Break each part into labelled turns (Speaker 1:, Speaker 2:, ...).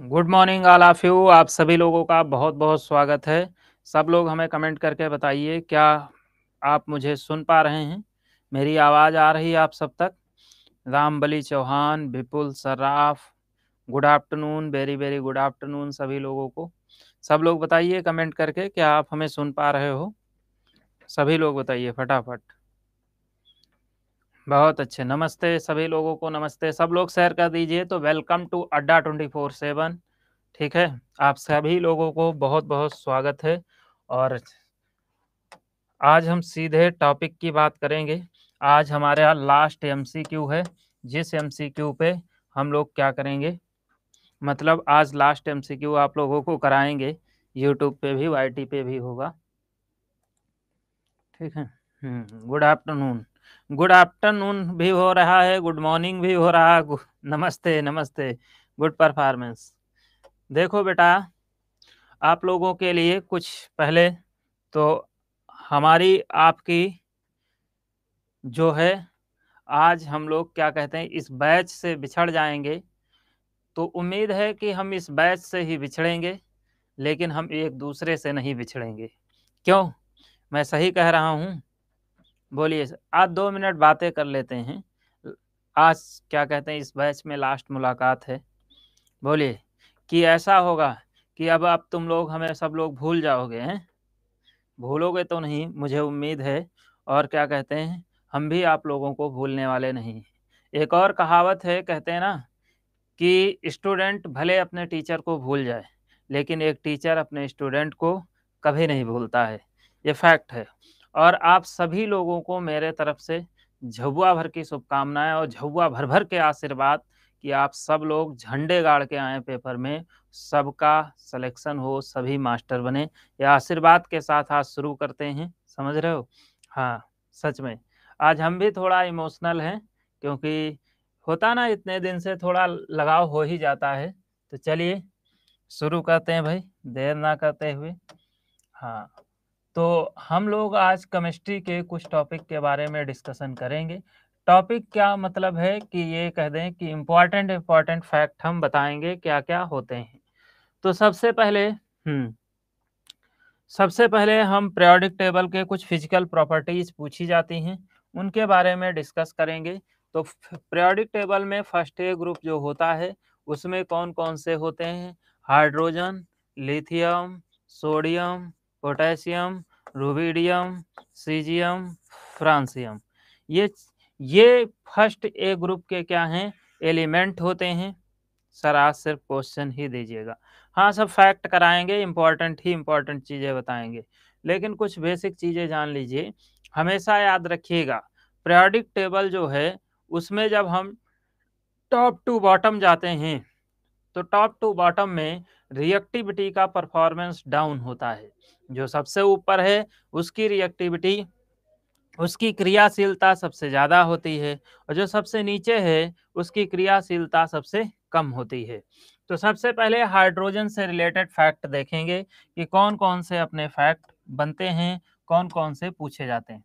Speaker 1: Good morning all of you आप सभी लोगों का बहुत बहुत स्वागत है सब लोग हमें कमेंट करके बताइए क्या आप मुझे सुन पा रहे हैं मेरी आवाज़ आ रही है आप सब तक Ram Bali Chauhan Vipul Sarraf good afternoon very very good afternoon सभी लोगों को सब लोग बताइए कमेंट करके क्या आप हमें सुन पा रहे हो सभी लोग बताइए फटाफट बहुत अच्छे नमस्ते सभी लोगों को नमस्ते सब लोग शेयर कर दीजिए तो welcome to Adda twenty four seven ठीक है आप सभी लोगों को बहुत बहुत स्वागत है और आज हम सीधे टॉपिक की बात करेंगे आज हमारे यहाँ लास्ट एम है जिस एम पे हम लोग क्या करेंगे मतलब आज लास्ट एम आप लोगों को कराएंगे यूट्यूब पे भी वाई पे भी होगा ठीक है hmm, good afternoon good afternoon भी हो रहा है गुड मॉर्निंग भी हो रहा है नमस्ते नमस्ते गुड परफॉर्मेंस देखो बेटा आप लोगों के लिए कुछ पहले तो हमारी आपकी जो है आज हम लोग क्या कहते हैं इस बैच से बिछड़ जाएंगे तो उम्मीद है कि हम इस बैच से ही बिछड़ेंगे लेकिन हम एक दूसरे से नहीं बिछड़ेंगे क्यों मैं सही कह रहा हूँ बोलिए आप आज दो मिनट बातें कर लेते हैं आज क्या कहते हैं इस बैच में लास्ट मुलाकात है बोलिए कि ऐसा होगा कि अब आप तुम लोग हमें सब लोग भूल जाओगे हैं भूलोगे तो नहीं मुझे उम्मीद है और क्या कहते हैं हम भी आप लोगों को भूलने वाले नहीं एक और कहावत है कहते हैं ना कि स्टूडेंट भले अपने टीचर को भूल जाए लेकिन एक टीचर अपने स्टूडेंट को कभी नहीं भूलता है ये फैक्ट है और आप सभी लोगों को मेरे तरफ से झबुआ भर की शुभकामनाएं और झबुआ भर भर के आशीर्वाद कि आप सब लोग झंडे गाड़ के आए पेपर में सबका सिलेक्शन हो सभी मास्टर बने यह आशीर्वाद के साथ आज शुरू करते हैं समझ रहे हो हाँ सच में आज हम भी थोड़ा इमोशनल हैं क्योंकि होता ना इतने दिन से थोड़ा लगाव हो ही जाता है तो चलिए शुरू करते हैं भाई देर ना करते हुए हाँ तो हम लोग आज केमिस्ट्री के कुछ टॉपिक के बारे में डिस्कशन करेंगे टॉपिक क्या मतलब है कि ये कह दें कि इम्पॉर्टेंट इम्पॉर्टेंट फैक्ट हम बताएंगे क्या क्या होते हैं तो सबसे पहले हम्म सबसे पहले हम प्रयोडिक टेबल के कुछ फिजिकल प्रॉपर्टीज पूछी जाती हैं उनके बारे में डिस्कस करेंगे तो प्रयोडिक टेबल में फर्स्ट ए ग्रुप जो होता है उसमें कौन कौन से होते हैं hydrogen lithium sodium potassium rubidium caesium francium ये ये फर्स्ट ए ग्रुप के क्या हैं एलिमेंट होते हैं सर आज सिर्फ क्वेश्चन ही दीजिएगा हाँ सब फैक्ट कराएंगे इम्पॉर्टेंट ही इम्पॉर्टेंट चीज़ें बताएंगे लेकिन कुछ बेसिक चीज़ें जान लीजिए हमेशा याद रखिएगा प्रायोडिक टेबल जो है उसमें जब हम टॉप टू बॉटम जाते हैं तो टॉप टू बॉटम में रिएक्टिविटी का परफॉर्मेंस डाउन होता है जो सबसे ऊपर है उसकी रिएक्टिविटी उसकी क्रियाशीलता सबसे ज़्यादा होती है और जो सबसे नीचे है उसकी क्रियाशीलता सबसे कम होती है तो सबसे पहले हाइड्रोजन से रिलेटेड फैक्ट देखेंगे कि कौन कौन से अपने फैक्ट बनते हैं कौन कौन से पूछे जाते हैं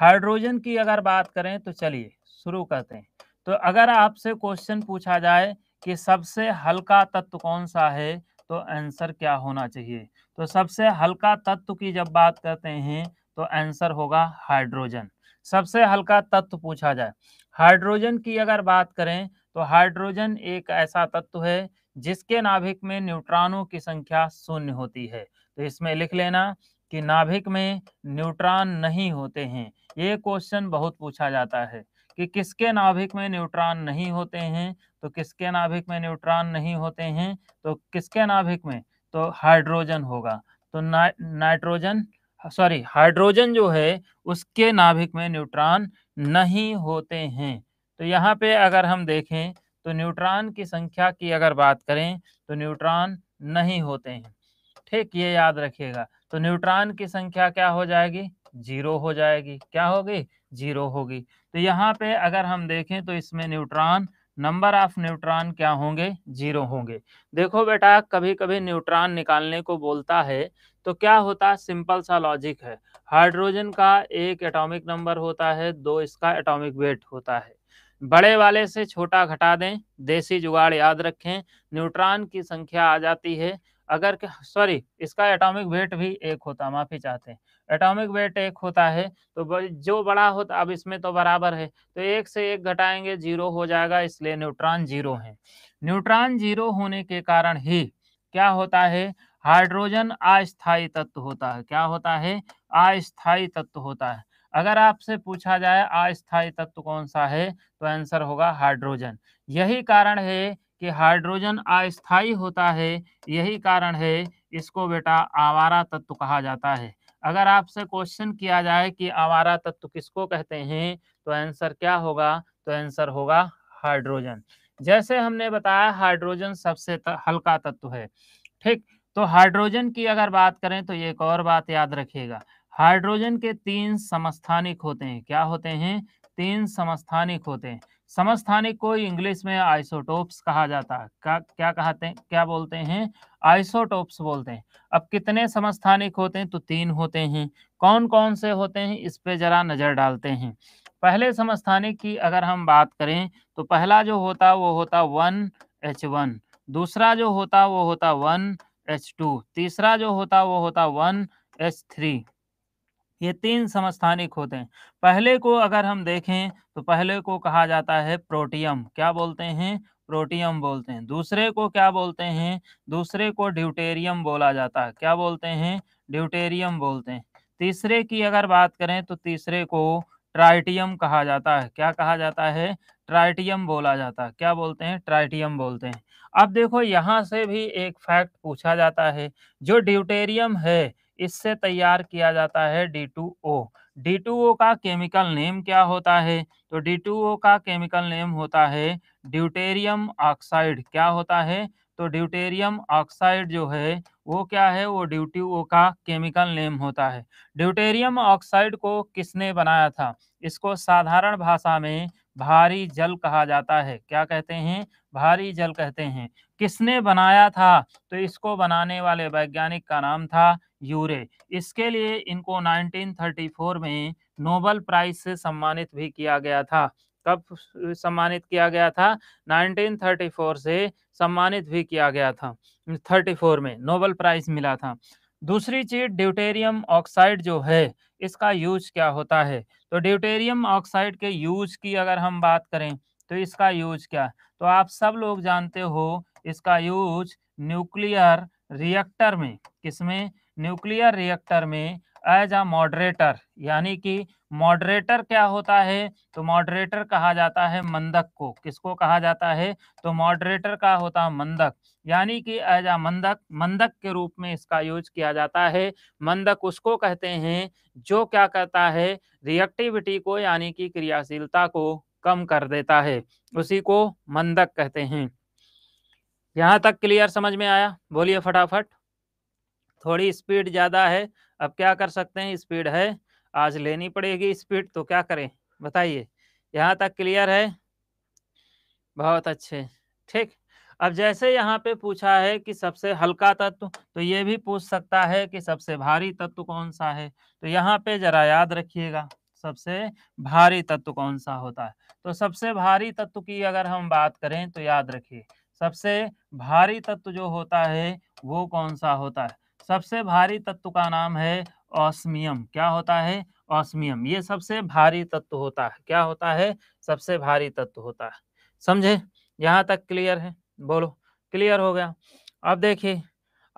Speaker 1: हाइड्रोजन की अगर बात करें तो चलिए शुरू करते हैं तो अगर आपसे क्वेश्चन पूछा जाए कि सबसे हल्का तत्व कौन सा है तो आंसर क्या होना चाहिए तो सबसे हल्का तत्व की जब बात करते हैं तो आंसर होगा हाइड्रोजन सबसे हल्का तत्व पूछा जाए हाइड्रोजन की अगर बात करें तो हाइड्रोजन एक ऐसा तत्व है जिसके नाभिक में न्यूट्रॉनों की संख्या शून्य होती है तो इसमें लिख लेना कि नाभिक में न्यूट्रॉन नहीं होते हैं ये क्वेश्चन बहुत पूछा जाता है कि किसके नाभिक में न्यूट्रॉन नहीं होते हैं तो किसके नाभिक में न्यूट्रॉन नहीं होते हैं तो किसके नाभिक में तो हाइड्रोजन होगा तो ना, नाइट्रोजन सॉरी हाइड्रोजन जो है उसके नाभिक में न्यूट्रॉन नहीं होते हैं तो यहाँ पे अगर हम देखें तो न्यूट्रॉन की संख्या की अगर बात करें तो न्यूट्रॉन नहीं होते हैं ठीक ये याद रखिएगा तो न्यूट्रॉन की संख्या क्या हो जाएगी जीरो हो जाएगी क्या होगी जीरो होगी तो यहाँ पे अगर हम देखें तो इसमें न्यूट्रॉन नंबर ऑफ न्यूट्रॉन क्या होंगे जीरो होंगे देखो बेटा कभी कभी न्यूट्रॉन निकालने को बोलता है तो क्या होता है सिंपल सा लॉजिक है हाइड्रोजन का एक एटॉमिक नंबर होता है दो इसका एटॉमिक वेट होता है बड़े वाले से छोटा घटा दें देसी जुगाड़ याद रखें न्यूट्रॉन की संख्या आ जाती है अगर सॉरी इसका एटॉमिक वेट भी एक होता माफी चाहते हैं एटॉमिक वेट एक होता है तो जो बड़ा होता तो अब इसमें तो बराबर है तो एक से एक घटाएंगे जीरो हो जाएगा इसलिए न्यूट्रॉन जीरो है न्यूट्रॉन जीरो होने के कारण ही क्या होता है हाइड्रोजन अस्थायी तत्व होता है क्या होता है अस्थायी तत्व होता है अगर आपसे पूछा जाए अस्थायी तत्व कौन सा है तो आंसर होगा हाइड्रोजन यही कारण है कि हाइड्रोजन अस्थायी होता है यही कारण है इसको बेटा आवारा तत्व कहा जाता है अगर आपसे क्वेश्चन किया जाए कि आवारा तत्व किसको कहते हैं तो आंसर क्या होगा तो आंसर होगा हाइड्रोजन जैसे हमने बताया हाइड्रोजन सबसे हल्का तत्व है ठीक तो हाइड्रोजन की अगर बात करें तो एक और बात याद रखिएगा हाइड्रोजन के तीन समस्थानिक होते हैं क्या होते हैं तीन समस्थानिक होते हैं समस्थानिक को इंग्लिश में आइसोटोप्स कहा जाता है क्या क्या कहते हैं क्या बोलते हैं आइसोटोप्स बोलते हैं अब कितने समस्थानिक होते हैं तो तीन होते हैं कौन कौन से होते हैं इस पे जरा नज़र डालते हैं पहले समस्थानिक की अगर हम बात करें तो पहला जो होता वो होता वन एच वन दूसरा जो होता वो होता वन एच टू तीसरा जो होता वो होता वन एच थ्री ये तीन समस्थानिक होते हैं पहले को अगर हम देखें तो पहले को कहा जाता है प्रोटियम क्या बोलते हैं प्रोटियम बोलते हैं दूसरे को क्या बोलते हैं दूसरे को ड्यूटेरियम बोला जाता है क्या बोलते हैं ड्यूटेरियम बोलते हैं तीसरे की अगर बात करें तो तीसरे को ट्राइटियम कहा जाता है क्या कहा जाता है ट्राइटियम बोला जाता है क्या बोलते हैं ट्राइटियम बोलते हैं अब देखो यहाँ से भी एक फैक्ट पूछा जाता है जो ड्यूटेरियम है इससे तैयार किया जाता है D two O D two O का केमिकल नेम क्या होता है तो डी टू ओ का केमिकल नेम होता है ड्यूटेरियम ऑक्साइड क्या होता है तो ड्यूटेरियम ऑक्साइड जो है वो क्या है वो ड्यूटी ओ का केमिकल नेम होता है ड्यूटेरियम ऑक्साइड को किसने बनाया था इसको साधारण भाषा में भारी जल कहा जाता है क्या कहते हैं भारी जल कहते हैं किसने बनाया था तो इसको बनाने वाले वैज्ञानिक का नाम था यूरे इसके लिए इनको 1934 में नोबल प्राइज से सम्मानित भी किया गया था कब सम्मानित किया गया था 1934 से सम्मानित भी किया गया था 34 में नोबल प्राइज मिला था दूसरी चीज ड्यूटेरियम ऑक्साइड जो है इसका यूज क्या होता है तो ड्यूटेरियम ऑक्साइड के यूज की अगर हम बात करें तो इसका यूज क्या तो आप सब लोग जानते हो इसका यूज न्यूक्लियर रिएक्टर में किसमें न्यूक्लियर रिएक्टर में एज अ मॉडरेटर यानी कि मॉडरेटर क्या होता है तो मॉडरेटर कहा जाता है मंदक को किसको कहा जाता है तो मॉडरेटर का होता है मंदक यानी कि एज अ मंदक मंदक के रूप में इसका यूज किया जाता है मंदक उसको कहते हैं जो क्या करता है रिएक्टिविटी को यानी कि क्रियाशीलता को कम कर देता है उसी को मंदक कहते हैं यहाँ तक क्लियर समझ में आया बोलिए फटाफट थोड़ी स्पीड ज़्यादा है अब क्या कर सकते हैं स्पीड है आज लेनी पड़ेगी स्पीड तो क्या करें बताइए यहाँ तक क्लियर है बहुत अच्छे ठीक अब जैसे यहाँ पे पूछा है कि सबसे हल्का तत्व तो ये भी पूछ सकता है कि सबसे भारी तत्व कौन सा है तो यहाँ पे जरा याद रखिएगा सबसे भारी तत्व कौन सा होता है तो सबसे भारी तत्व की अगर हम बात करें तो याद रखिए सबसे भारी तत्व जो होता है वो कौन सा होता है सबसे भारी तत्व का नाम है ऑस्मियम क्या होता है ऑस्मियम ये सबसे भारी तत्व होता है क्या होता है सबसे भारी तत्व होता है समझे यहाँ तक क्लियर है बोलो क्लियर हो गया अब देखिए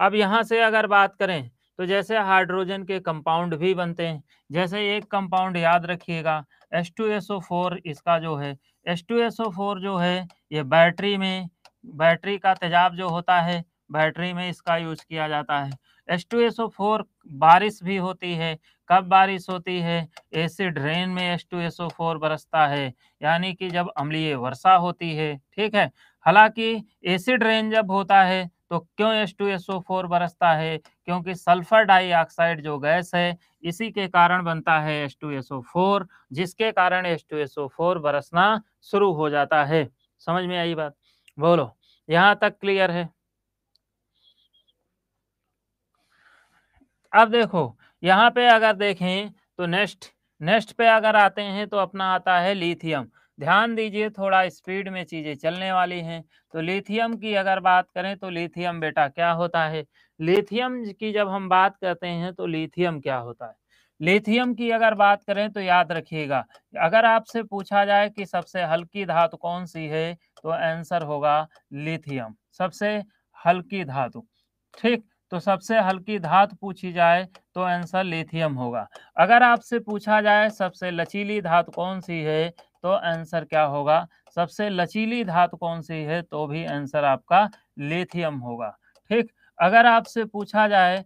Speaker 1: अब यहाँ से अगर बात करें तो जैसे हाइड्रोजन के कंपाउंड भी बनते हैं जैसे एक कंपाउंड याद रखिएगा H2SO4 इसका जो है H2SO4 जो है ये बैटरी में बैटरी का तेजाब जो होता है बैटरी में इसका यूज किया जाता है S two S O four बारिश भी होती है कब बारिश होती है एसिड रेन में S two S O four बरसता है यानी कि जब अम्लीय वर्षा होती है ठीक है हालांकि एसिड रेन जब होता है तो क्यों S two S O four बरसता है क्योंकि सल्फर डाइऑक्साइड जो गैस है इसी के कारण बनता है S two S O four जिसके कारण S two S O four बरसना शुरू हो जाता है समझ में आई बात बोलो यहां तक क्लियर है अब देखो यहाँ पे अगर देखें तो नेक्स्ट नेक्स्ट पे अगर आते हैं तो अपना आता है लिथियम ध्यान दीजिए थोड़ा स्पीड में चीज़ें चलने वाली हैं तो लिथियम की अगर बात करें तो लिथियम बेटा क्या होता है लिथियम की जब हम बात करते हैं तो लिथियम क्या होता है लिथियम की अगर बात करें तो याद रखिएगा अगर आपसे पूछा जाए कि सबसे हल्की धातु कौन सी है तो आंसर होगा लिथियम सबसे हल्की धातु ठीक तो सबसे हल्की धातु पूछी जाए तो आंसर लिथियम होगा अगर आपसे पूछा जाए सबसे लचीली धातु कौन सी है तो आंसर क्या होगा सबसे लचीली धातु कौन सी है तो भी आंसर आपका लिथियम होगा ठीक अगर आपसे पूछा जाए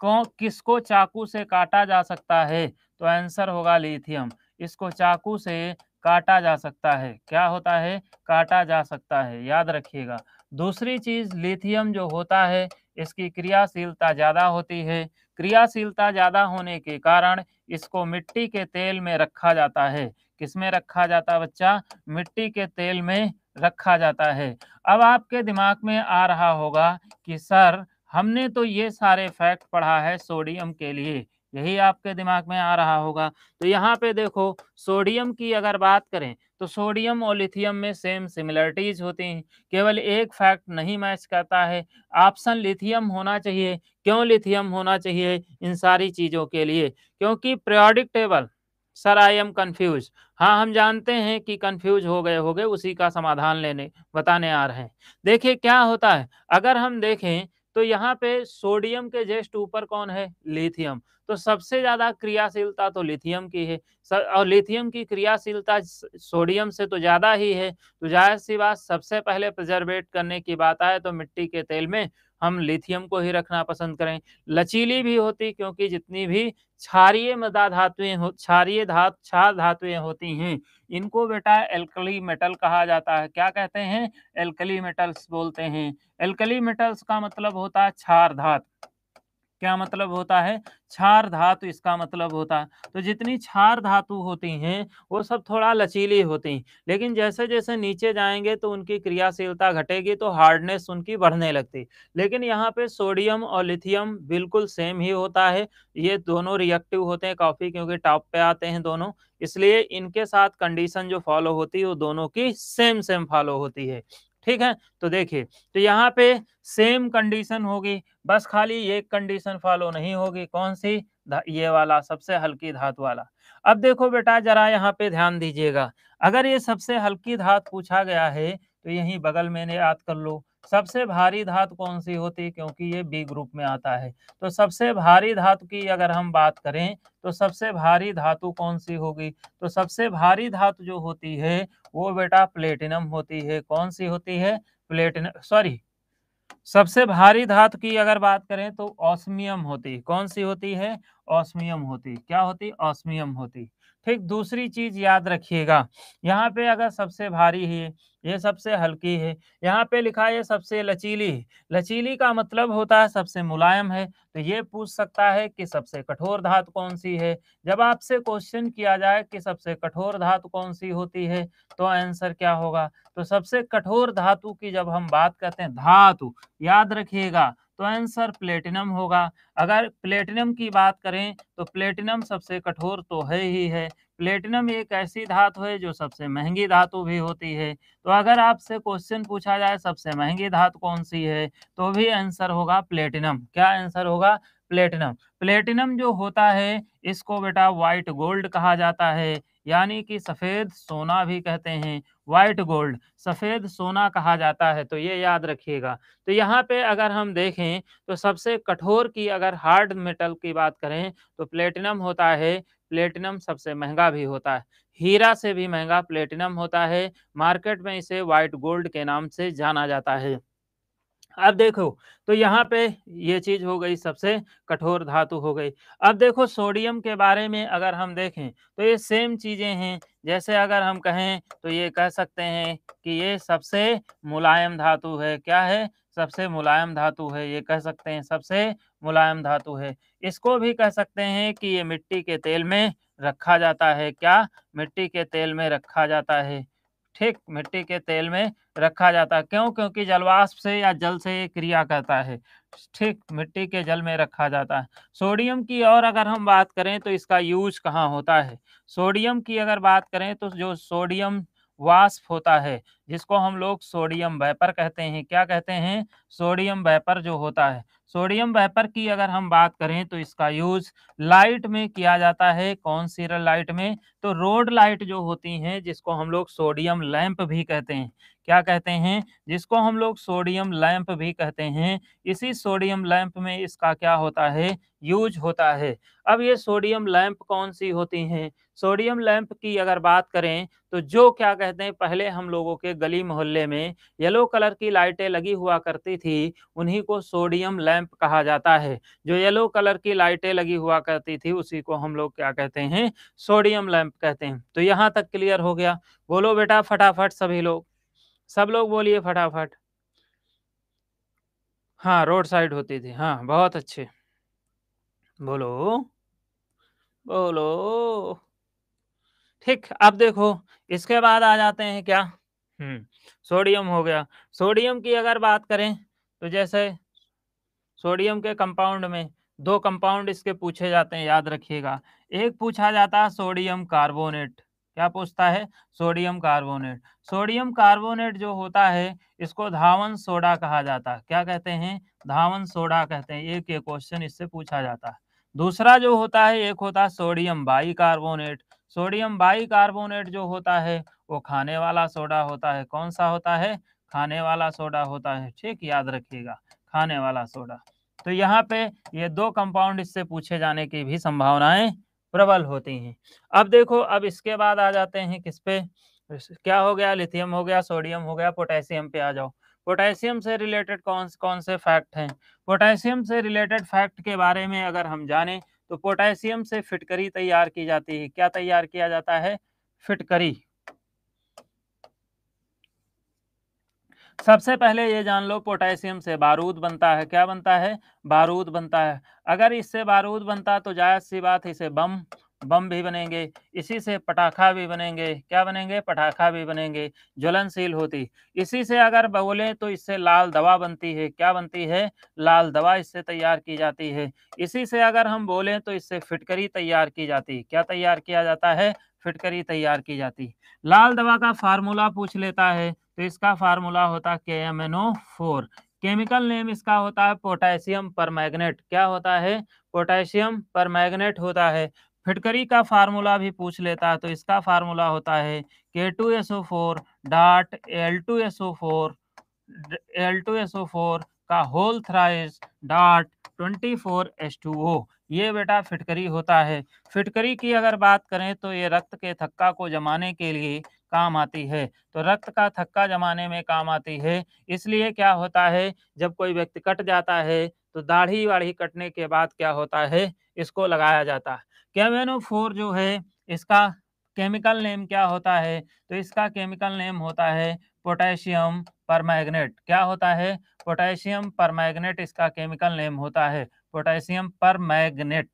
Speaker 1: कौन किसको चाकू से काटा जा सकता है तो आंसर होगा लिथियम इसको चाकू से काटा जा सकता है क्या होता है काटा जा सकता है याद रखिएगा दूसरी चीज लिथियम जो होता है इसकी क्रियाशीलता ज़्यादा होती है क्रियाशीलता ज़्यादा होने के कारण इसको मिट्टी के तेल में रखा जाता है किसमें रखा जाता बच्चा मिट्टी के तेल में रखा जाता है अब आपके दिमाग में आ रहा होगा कि सर हमने तो ये सारे फैक्ट पढ़ा है सोडियम के लिए यही आपके दिमाग में आ रहा होगा तो यहाँ पे देखो सोडियम की अगर बात करें तो सोडियम और लिथियम में सेम सिमिलरिटीज होती हैं केवल एक फैक्ट नहीं मैच करता है ऑप्शन लिथियम होना चाहिए क्यों लिथियम होना चाहिए इन सारी चीज़ों के लिए क्योंकि periodic table sir I am confuse हाँ हम जानते हैं कि कन्फ्यूज हो गए हो गए उसी का समाधान लेने बताने आ रहे हैं देखिए क्या होता है अगर हम देखें तो यहाँ पे सोडियम के जेस्ट ऊपर कौन है लिथियम तो सबसे ज्यादा क्रियाशीलता तो लिथियम की है और लिथियम की क्रियाशीलता सोडियम से तो ज्यादा ही है तो जाहिर सी बात सबसे पहले प्रिजर्वेट करने की बात आए तो मिट्टी के तेल में हम लिथियम को ही रखना पसंद करें लचीली भी होती क्योंकि जितनी भी क्षारिय मदा धातुएं हो क्षारिय धातु क्षार धातुएं होती हैं इनको बेटा एल्कली मेटल कहा जाता है क्या कहते हैं एल्कली मेटल्स बोलते हैं एल्कली मेटल्स का मतलब होता है क्षार धातु क्या मतलब होता है क्षार धातु इसका मतलब होता है तो जितनी क्षार धातु होती हैं वो सब थोड़ा लचीली होती हैं लेकिन जैसे जैसे नीचे जाएंगे तो उनकी क्रियाशीलता घटेगी तो हार्डनेस उनकी बढ़ने लगती लेकिन यहाँ पे सोडियम और लिथियम बिल्कुल सेम ही होता है ये दोनों रिएक्टिव होते हैं काफ़ी क्योंकि टॉप पे आते हैं दोनों इसलिए इनके साथ कंडीशन जो फॉलो होती है वो दोनों की सेम सेम फॉलो होती है ठीक है तो देखिए तो यहाँ पे सेम कंडीशन होगी बस खाली ये कंडीशन फॉलो नहीं होगी कौन सी ये वाला सबसे हल्की धातु वाला अब देखो बेटा जरा यहाँ पे ध्यान दीजिएगा अगर ये सबसे हल्की धातु पूछा गया है तो यही बगल मैंने याद कर लो सबसे भारी धातु कौन सी होती है क्योंकि ये बी ग्रुप में आता है तो सबसे भारी धातु की अगर हम बात करें तो सबसे भारी धातु कौन सी होगी तो सबसे भारी धातु जो होती है वो बेटा प्लेटिनम होती है कौन सी होती है प्लेटिनम सॉरी सबसे भारी धातु की अगर बात करें तो ऑस्मियम होती कौन सी होती है ऑस्मियम होती क्या होती ऑस्मियम होती ठीक दूसरी चीज याद रखिएगा यहाँ पे अगर सबसे भारी है ये सबसे हल्की है यहाँ पे लिखा है सबसे लचीली लचीली का मतलब होता है सबसे मुलायम है तो ये पूछ सकता है कि सबसे कठोर धातु कौन सी है जब आपसे क्वेश्चन किया जाए कि सबसे कठोर धातु कौन सी होती है तो आंसर क्या होगा तो सबसे कठोर धातु की जब हम बात करते हैं धातु याद रखिएगा तो आंसर प्लेटिनम होगा अगर प्लेटिनम की बात करें तो प्लेटिनम सबसे कठोर तो है ही है प्लेटिनम एक ऐसी धातु है जो सबसे महंगी धातु भी होती है तो अगर आपसे क्वेश्चन पूछा जाए सबसे महंगी धातु कौन सी है तो भी आंसर होगा प्लेटिनम क्या आंसर होगा प्लेटिनम प्लेटिनम जो होता है इसको बेटा व्हाइट गोल्ड कहा जाता है यानी कि सफ़ेद सोना भी कहते हैं वाइट गोल्ड सफ़ेद सोना कहा जाता है तो ये याद रखिएगा तो यहाँ पे अगर हम देखें तो सबसे कठोर की अगर हार्ड मेटल की बात करें तो प्लेटिनम होता है प्लेटिनम सबसे महंगा भी होता है हीरा से भी महंगा प्लेटिनम होता है मार्केट में इसे वाइट गोल्ड के नाम से जाना जाता है अब देखो तो यहाँ पे ये चीज हो गई सबसे कठोर धातु हो गई अब देखो सोडियम के बारे में अगर हम देखें तो ये सेम चीजें हैं जैसे अगर हम कहें तो ये कह सकते हैं कि ये सबसे मुलायम धातु है क्या है सबसे मुलायम धातु है ये कह सकते हैं सबसे मुलायम धातु है इसको भी कह सकते हैं कि ये मिट्टी के तेल में रखा जाता है क्या मिट्टी के तेल में रखा जाता है ठीक मिट्टी के तेल में रखा जाता है क्यों क्योंकि जलवाष्प से या जल से ये क्रिया करता है ठीक मिट्टी के जल में रखा जाता है सोडियम की और अगर हम बात करें तो इसका यूज कहाँ होता है सोडियम की अगर बात करें तो जो सोडियम वाष्प होता है जिसको हम लोग सोडियम वेपर कहते हैं क्या कहते हैं सोडियम वेपर जो होता है सोडियम वेपर की अगर हम बात करें तो इसका यूज लाइट में किया जाता है कौन सी लाइट में तो रोड लाइट जो होती हैं जिसको हम लोग सोडियम लैंप भी कहते हैं क्या कहते हैं जिसको हम लोग सोडियम लैंप भी कहते हैं इसी सोडियम लैंप में इसका क्या होता है यूज होता है अब ये सोडियम लैंप कौन सी होती हैं सोडियम लैंप की अगर बात करें तो जो क्या कहते हैं पहले हम लोगों के गली मोहल्ले में येलो कलर की लाइटें लगी हुआ करती थी उन्हीं को सोडियम लैंप कहा जाता है जो येलो कलर की लाइटें लगी हुआ करती थी उसी को हम लोग क्या कहते हैं सोडियम लैंप कहते हैं तो यहाँ तक क्लियर हो गया बोलो बेटा फटाफट सभी लोग सब लोग बोलिए फटाफट हाँ रोड साइड होती थी हाँ बहुत अच्छे बोलो बोलो ठीक अब देखो इसके बाद आ जाते हैं क्या हम्म, सोडियम हो गया। सोडियम की अगर बात करें तो जैसे सोडियम के कंपाउंड में दो कंपाउंड इसके पूछे जाते हैं याद रखिएगा। एक पूछा जाता है सोडियम कार्बोनेट, क्या पूछता है? Sodium carbonate. सोडियम कार्बोनेट जो होता है इसको धावन सोडा कहा जाता है, क्या कहते हैं? धावन सोडा कहते हैं। एक ये क्वेश्चन इससे पूछा जाता है। दूसरा जो होता है एक होता है sodium bicarbonate sodium bicarbonate जो होता है वो खाने वाला सोडा होता है कौन सा होता है खाने वाला सोडा होता है ठीक याद रखिएगा खाने वाला सोडा तो यहाँ पे ये दो कंपाउंड इससे पूछे जाने की भी संभावनाएं प्रबल होती हैं अब देखो अब इसके बाद आ जाते हैं किस पे क्या हो गया लिथियम हो गया सोडियम हो गया पोटेशियम पे आ जाओ पोटेशियम से रिलेटेड कौन कौन से फैक्ट हैं पोटेशियम से रिलेटेड फैक्ट के बारे में अगर हम जानें तो पोटेशियम से फिटकरी तैयार की जाती है क्या तैयार किया जाता है फिटकरी सबसे पहले ये जान लो पोटेशियम से बारूद बनता है क्या बनता है बारूद बनता है अगर इससे बारूद बनता तो जायज सी बात इसे बम बम भी बनेंगे इसी से पटाखा भी बनेंगे क्या बनेंगे पटाखा भी बनेंगे ज्वलनशील होती इसी से अगर बोले तो इससे लाल दवा बनती है क्या बनती है लाल दवा इससे तैयार की जाती है इसी से अगर हम बोलें तो इससे फिटकरी तैयार की जाती क्या तैयार किया जाता है फिटकरी तैयार की जाती लाल दवा का फार्मूला पूछ लेता है तो इसका फार्मूला होता K M N O four chemical name इसका होता है पोटेशियम पर क्या होता है पोटेशियम पर होता है फिटकरी का फार्मूला भी पूछ लेता है तो इसका फार्मूला होता है K two S O four dot L two S O four L two S O four का whole thrice dot twenty four S two O ये बेटा फिटकरी होता है फिटकरी की अगर बात करें तो ये रक्त के थक्का को जमाने के लिए काम आती है तो रक्त का थक्का जमाने में काम आती है इसलिए क्या होता है जब कोई व्यक्ति कट जाता है तो दाढ़ी वाढ़ी कटने के बाद क्या होता है इसको लगाया जाता है फोर जो है इसका केमिकल नेम क्या होता है तो इसका केमिकल नेम होता है पोटेशियम परमैग्नेट क्या होता है पोटेशियम परमैग्नेट इसका केमिकल नेम होता है पोटेशियम परमैग्नेट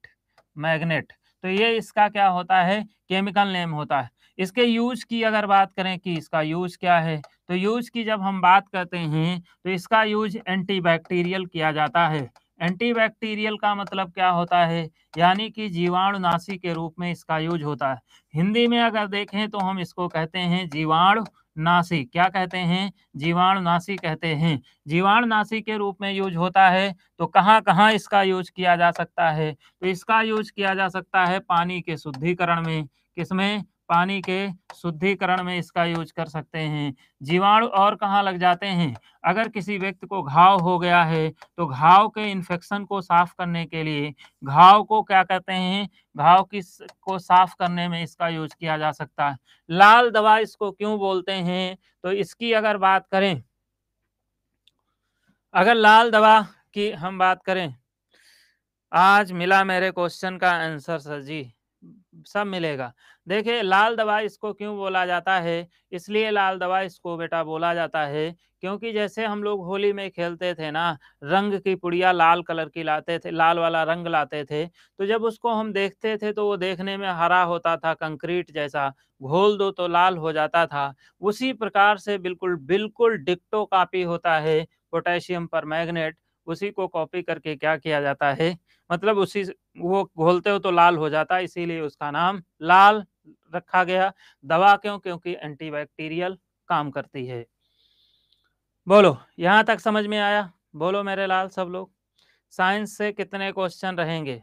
Speaker 1: मैग्नेट तो ये इसका क्या होता है केमिकल नेम होता है इसके यूज की अगर बात करें कि इसका यूज क्या है तो यूज की जब हम बात करते हैं तो इसका यूज एंटीबैक्टीरियल किया जाता है एंटीबैक्टीरियल का मतलब क्या होता है यानी कि जीवाणुनाशी के रूप में इसका यूज होता है हिंदी में अगर देखें तो हम इसको कहते हैं जीवाणु नासी क्या कहते हैं जीवाणुनाशी कहते हैं जीवाणुनाशी के रूप में यूज होता है तो कहाँ कहाँ इसका यूज किया जा सकता है तो इसका यूज किया जा सकता है पानी के शुद्धिकरण में किसमें पानी के शुद्धिकरण में इसका यूज कर सकते हैं जीवाणु और कहाँ लग जाते हैं अगर किसी व्यक्ति को घाव हो गया है तो घाव के इन्फेक्शन को साफ करने के लिए घाव को क्या कहते हैं घाव की को साफ करने में इसका यूज किया जा सकता है लाल दवा इसको क्यों बोलते हैं तो इसकी अगर बात करें अगर लाल दवा की हम बात करें आज मिला मेरे क्वेश्चन का आंसर सर जी सब मिलेगा देखिए लाल दवा इसको क्यों बोला जाता है इसलिए लाल दवा इसको बेटा बोला जाता है क्योंकि जैसे हम लोग होली में खेलते थे ना रंग की पुड़िया लाल कलर की लाते थे लाल वाला रंग लाते थे तो जब उसको हम देखते थे तो वो देखने में हरा होता था कंक्रीट जैसा घोल दो तो लाल हो जाता था उसी प्रकार से बिल्कुल बिल्कुल डिक्टो कापी होता है पोटेशियम पर मैग्नेट उसी को कॉपी करके क्या किया जाता है मतलब उसी वो घोलते हो तो लाल हो जाता है इसीलिए उसका नाम लाल रखा गया दवा क्यों क्योंकि एंटीबैक्टीरियल काम करती है बोलो यहाँ तक समझ में आया बोलो मेरे लाल सब लोग साइंस से कितने क्वेश्चन रहेंगे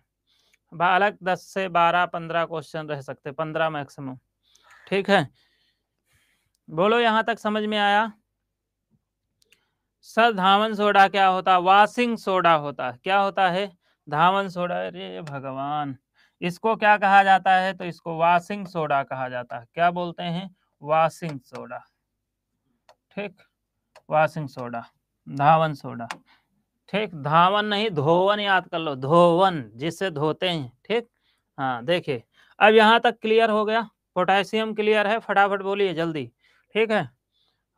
Speaker 1: अलग दस से बारह पंद्रह क्वेश्चन रह सकते पंद्रह मैक्सिमम ठीक है बोलो यहाँ तक समझ में आया सर धावन सोडा क्या होता है वाशिंग सोडा होता है क्या होता है धावन सोडा अरे भगवान इसको क्या कहा जाता है तो इसको वाशिंग सोडा कहा जाता है क्या बोलते हैं वाशिंग सोडा ठीक वाशिंग सोडा धावन सोडा ठीक धावन नहीं धोवन याद कर लो धोवन जिससे धोते हैं ठीक हाँ देखिए अब यहाँ तक क्लियर हो गया पोटेशियम क्लियर है फटाफट बोलिए जल्दी ठीक है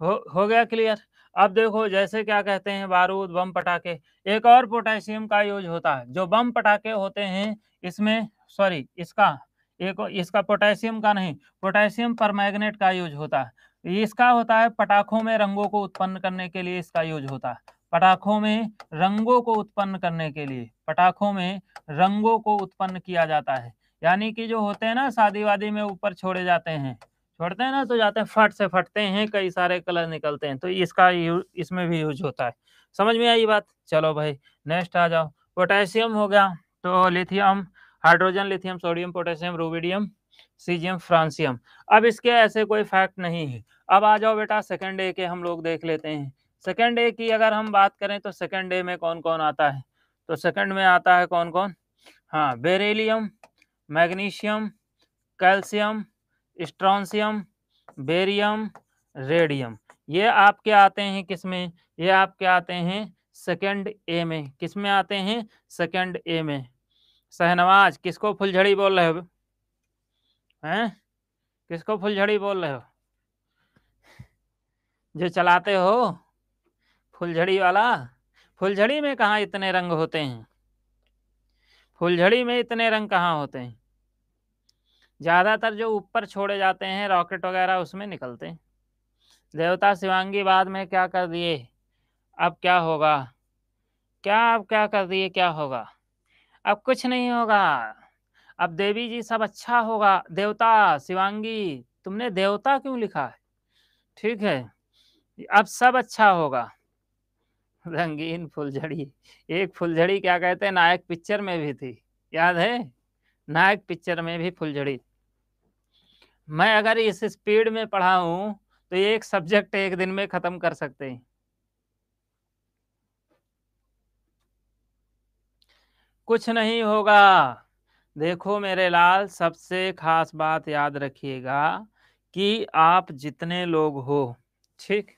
Speaker 1: हो हो गया क्लियर अब देखो जैसे क्या कहते हैं बारूद बम पटाखे एक और पोटेशियम का यूज होता है जो बम पटाखे होते हैं इसमें सॉरी इसका एक इसका पोटेशियम का नहीं पोटेशियम पर का यूज होता है इसका होता है पटाखों में रंगों को उत्पन्न करने के लिए इसका यूज होता है पटाखों में रंगों को उत्पन्न करने के लिए पटाखों में रंगों को उत्पन्न किया जाता है यानी कि जो होते हैं ना शादी वादी में ऊपर छोड़े जाते हैं फटते हैं ना तो जाते हैं फट से फटते हैं कई सारे कलर निकलते हैं तो इसका यूज इसमें भी यूज होता है समझ में आई बात चलो भाई नेक्स्ट आ जाओ पोटेशियम हो गया तो lithium hydrogen lithium sodium potassium rubidium caesium francium अब इसके ऐसे कोई फैक्ट नहीं है अब आ जाओ बेटा सेकेंड डे के हम लोग देख लेते हैं सेकेंड डे की अगर हम बात करें तो सेकेंड डे में कौन कौन आता है तो सेकेंड में आता है कौन कौन हाँ beryllium magnesium calcium strontium barium radium ये आपके आते हैं किस में ये आपके आते हैं सेकेंड ए में किसमें आते हैं सेकेंड ए में सहनवाज किसको फुलझड़ी बोल रहे हो हैं किसको फुलझड़ी बोल रहे हो जो चलाते हो फुलझड़ी वाला फुलझड़ी में कहाँ इतने रंग होते हैं फुलझड़ी में इतने रंग कहाँ होते हैं ज़्यादातर जो ऊपर छोड़े जाते हैं रॉकेट वगैरह उसमें निकलते हैं देवता शिवांगी बाद में क्या कर दिए अब क्या होगा क्या अब क्या कर दिए क्या होगा अब कुछ नहीं होगा अब देवी जी सब अच्छा होगा देवता शिवांगी तुमने देवता क्यों लिखा है ठीक है अब सब अच्छा होगा रंगीन फुलझड़ी एक फुलझड़ी क्या कहते हैं नायक पिक्चर में भी थी याद है नायक पिक्चर में भी फुलझड़ी मैं अगर इस स्पीड में पढ़ाऊं तो एक सब्जेक्ट एक दिन में खत्म कर सकते हैं कुछ नहीं होगा देखो मेरे लाल सबसे खास बात याद रखिएगा कि आप जितने लोग हो ठीक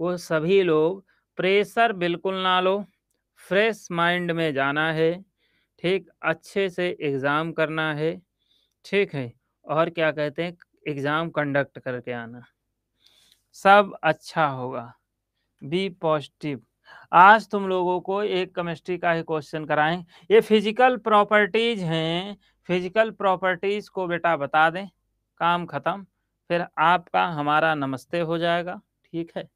Speaker 1: वो सभी लोग प्रेशर बिल्कुल ना लो फ्रेश माइंड में जाना है ठीक अच्छे से एग्ज़ाम करना है ठीक है और क्या कहते हैं एग्ज़ाम कंडक्ट करके आना सब अच्छा होगा बी पॉजिटिव आज तुम लोगों को एक केमिस्ट्री का ही क्वेश्चन कराएं ये फिजिकल प्रॉपर्टीज हैं फिजिकल प्रॉपर्टीज को बेटा बता दें काम खत्म फिर आपका हमारा नमस्ते हो जाएगा ठीक है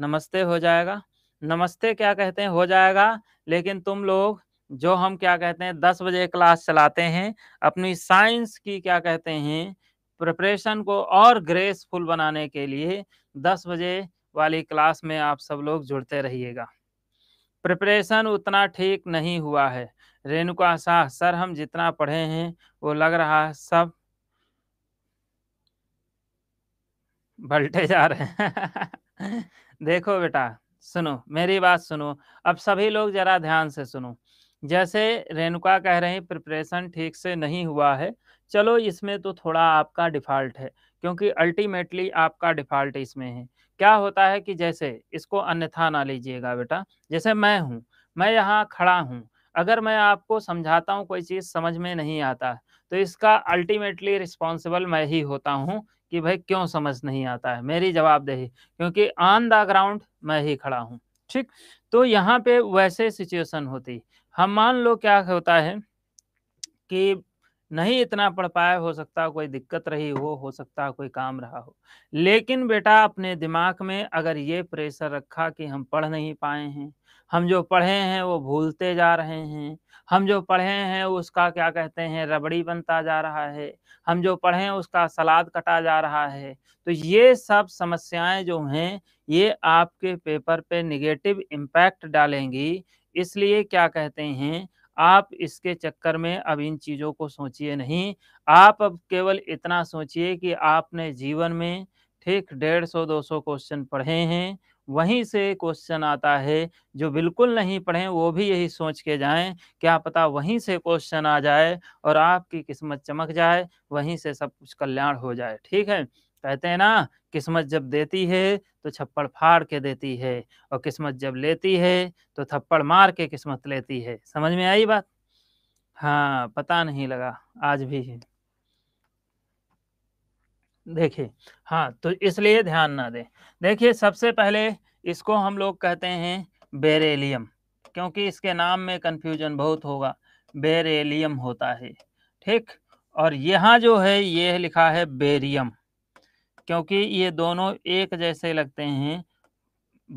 Speaker 1: नमस्ते हो जाएगा नमस्ते क्या कहते हैं हो जाएगा लेकिन तुम लोग जो हम क्या कहते हैं दस बजे क्लास चलाते हैं अपनी साइंस की क्या कहते हैं प्रिपरेशन को और ग्रेसफुल बनाने के लिए दस बजे वाली क्लास में आप सब लोग जुड़ते रहिएगा प्रिपरेशन उतना ठीक नहीं हुआ है रेणुका शाह सर हम जितना पढ़े हैं वो लग रहा है सब बल्टे जा रहे हैं देखो बेटा सुनो मेरी बात सुनो अब सभी लोग जरा ध्यान से सुनो जैसे रेणुका कह रहे हैं प्रिपरेशन ठीक से नहीं हुआ है चलो इसमें तो थोड़ा आपका डिफॉल्ट है क्योंकि अल्टीमेटली आपका डिफॉल्ट इसमें है क्या होता है कि जैसे इसको अन्यथा ना लीजिएगा बेटा जैसे मैं हूँ मैं यहाँ खड़ा हूँ अगर मैं आपको समझाता हूँ कोई चीज़ समझ में नहीं आता तो इसका अल्टीमेटली रिस्पॉन्सिबल मैं ही होता हूँ कि भाई क्यों समझ नहीं आता है मेरी जवाबदेही क्योंकि ऑन द ग्राउंड मैं ही खड़ा हूँ ठीक तो यहाँ पे वैसे सिचुएशन होती हम मान लो क्या होता है कि नहीं इतना पढ़ पाए हो सकता कोई दिक्कत रही हो हो सकता कोई काम रहा हो लेकिन बेटा अपने दिमाग में अगर ये प्रेशर रखा कि हम पढ़ नहीं पाए हैं हम जो पढ़े हैं वो भूलते जा रहे हैं हम जो पढ़े हैं उसका क्या कहते हैं रबड़ी बनता जा रहा है हम जो पढ़े हैं उसका सलाद कटा जा रहा है तो ये सब समस्याएं जो हैं ये आपके पेपर पे निगेटिव इम्पैक्ट डालेंगी इसलिए क्या कहते हैं आप इसके चक्कर में अब इन चीज़ों को सोचिए नहीं आप अब केवल इतना सोचिए कि आपने जीवन में ठीक डेढ़ सौ दो सौ क्वेश्चन पढ़े हैं वहीं से क्वेश्चन आता है जो बिल्कुल नहीं पढ़े वो भी यही सोच के जाएं क्या पता वहीं से क्वेश्चन आ जाए और आपकी किस्मत चमक जाए वहीं से सब कुछ कल्याण हो जाए ठीक है कहते हैं ना किस्मत जब देती है तो छप्पड़ फाड़ के देती है और किस्मत जब लेती है तो थप्पड़ मार के किस्मत लेती है समझ में आई बात हाँ पता नहीं लगा आज भी है देखिए हाँ तो इसलिए ध्यान ना दें देखिए सबसे पहले इसको हम लोग कहते हैं बेरेलियम क्योंकि इसके नाम में कन्फ्यूजन बहुत होगा बेरेलियम होता है ठीक और यहाँ जो है ये लिखा है बेरियम क्योंकि ये दोनों एक जैसे लगते हैं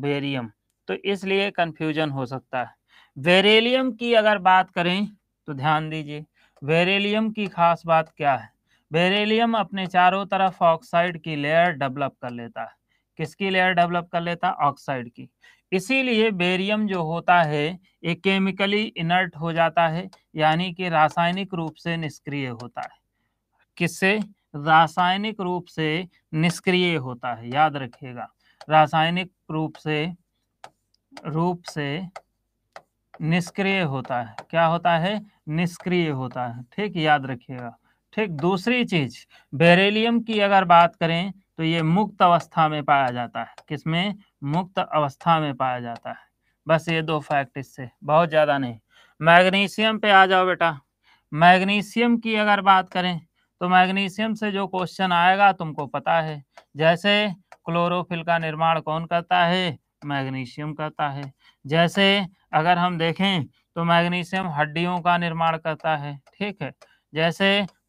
Speaker 1: बेरियम तो इसलिए कन्फ्यूजन हो सकता है वेरेलियम की अगर बात करें तो ध्यान दीजिए वेरेलियम की खास बात क्या है वेरेलियम अपने चारों तरफ ऑक्साइड की लेयर डेवलप कर लेता है किसकी लेयर डेवलप कर लेता ऑक्साइड की इसीलिए बेरियम जो होता है ये केमिकली इनर्ट हो जाता है यानी कि रासायनिक रूप से निष्क्रिय होता है किससे रासायनिक रूप से निष्क्रिय होता है याद रखिएगा रासायनिक रूप से रूप से निष्क्रिय होता है क्या होता है निष्क्रिय होता है ठीक याद रखिएगा ठीक दूसरी चीज बेरेलियम की अगर बात करें तो ये मुक्त अवस्था में पाया जाता है किसमें मुक्त अवस्था में पाया जाता है बस ये दो फैक्ट इससे बहुत ज़्यादा नहीं मैग्नीशियम पे आ जाओ बेटा मैग्नीशियम की अगर बात करें तो मैग्नीशियम से जो क्वेश्चन आएगा तुमको पता है जैसे क्लोरोफिल का निर्माण कौन करता है मैग्नीशियम करता है जैसे अगर हम देखें तो मैग्नीशियम हड्डियों का निर्माण करता है ठीक है जैसे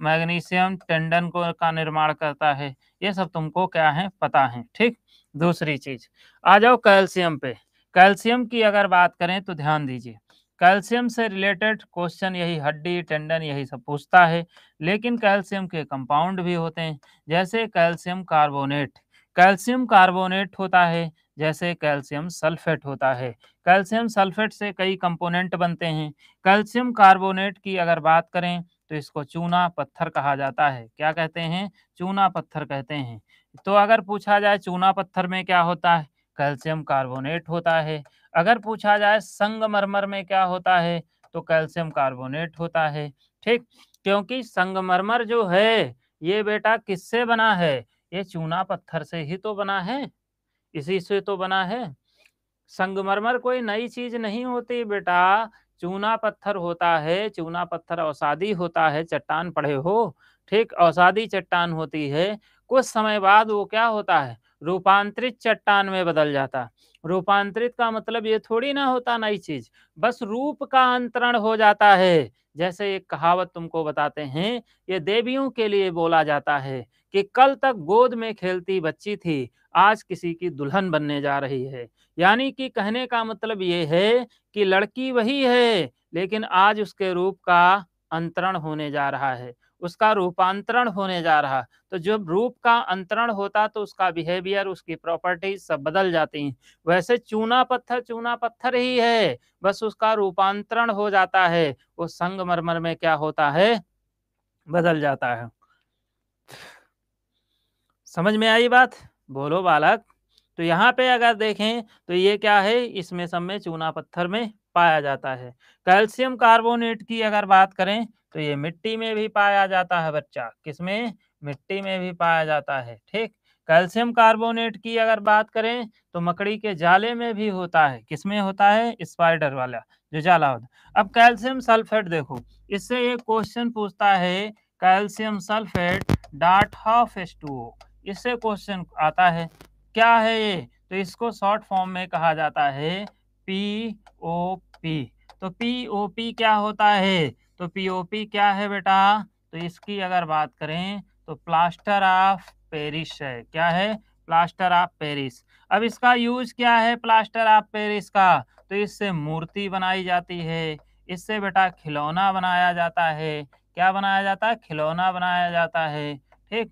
Speaker 1: मैग्नीशियम टेंडन को का निर्माण करता है ये सब तुमको क्या है पता है ठीक दूसरी चीज आ जाओ कैल्शियम पे कैल्शियम की अगर बात करें तो ध्यान दीजिए कैल्शियम से रिलेटेड क्वेश्चन यही हड्डी टेंडन यही सब पूछता है लेकिन कैल्शियम के कंपाउंड भी होते हैं जैसे कैल्शियम कार्बोनेट कैल्शियम कार्बोनेट होता है जैसे कैल्शियम सल्फेट होता है कैल्शियम सल्फेट से कई कंपोनेंट बनते हैं कैल्शियम कार्बोनेट की अगर बात करें तो इसको चूना पत्थर कहा जाता है क्या कहते हैं चूना पत्थर कहते हैं तो अगर पूछा जाए चूना पत्थर में क्या होता है कैल्शियम कार्बोनेट होता है अगर पूछा जाए संगमरमर में क्या होता है तो कैल्शियम कार्बोनेट होता है ठीक क्योंकि संगमरमर जो है ये बेटा किससे बना है ये चूना पत्थर से ही तो बना है इसी से तो बना है संगमरमर कोई नई चीज नहीं होती बेटा चूना पत्थर होता है चूना पत्थर औसादी होता है चट्टान पढ़े हो ठीक औसादी चट्टान होती है कुछ समय बाद वो क्या होता है रूपांतरित चट्टान में बदल जाता रूपांतरित का मतलब ये थोड़ी ना होता नई चीज बस रूप का अंतरण हो जाता है जैसे एक कहावत तुमको बताते हैं ये देवियों के लिए बोला जाता है कि कल तक गोद में खेलती बच्ची थी आज किसी की दुल्हन बनने जा रही है यानी कि कहने का मतलब ये है कि लड़की वही है लेकिन आज उसके रूप का अंतरण होने जा रहा है उसका रूपांतरण होने जा रहा तो जब रूप का अंतरण होता तो उसका बिहेवियर उसकी प्रॉपर्टी सब बदल जाती हैं वैसे चूना पत्थर चूना पत्थर ही है बस उसका रूपांतरण हो जाता है वो संगमरमर में क्या होता है बदल जाता है समझ में आई बात बोलो बालक तो यहाँ पे अगर देखें तो ये क्या है इसमें सब में चूना पत्थर में पाया जाता है कैल्शियम कार्बोनेट की अगर बात करें तो ये मिट्टी में भी पाया जाता है बच्चा किसमें मिट्टी में भी पाया जाता है ठीक कैल्शियम कार्बोनेट की अगर बात करें तो मकड़ी के जाले में भी होता है किसमें होता है स्पाइडर वाला जो जाला होता है अब कैल्शियम सल्फेट देखो इससे एक क्वेश्चन पूछता है calcium sulphate dot half S two O इससे क्वेश्चन आता है क्या है ये तो इसको शॉर्ट फॉर्म में कहा जाता है पी ओ पी तो पी ओ पी क्या होता है तो पीओपी क्या है बेटा तो इसकी अगर बात करें तो प्लास्टर ऑफ पेरिस है क्या है प्लास्टर ऑफ पेरिस अब इसका यूज क्या है प्लास्टर ऑफ पेरिस का तो इससे मूर्ति बनाई जाती है इससे बेटा खिलौना बनाया जाता है क्या बनाया जाता है खिलौना बनाया जाता है ठीक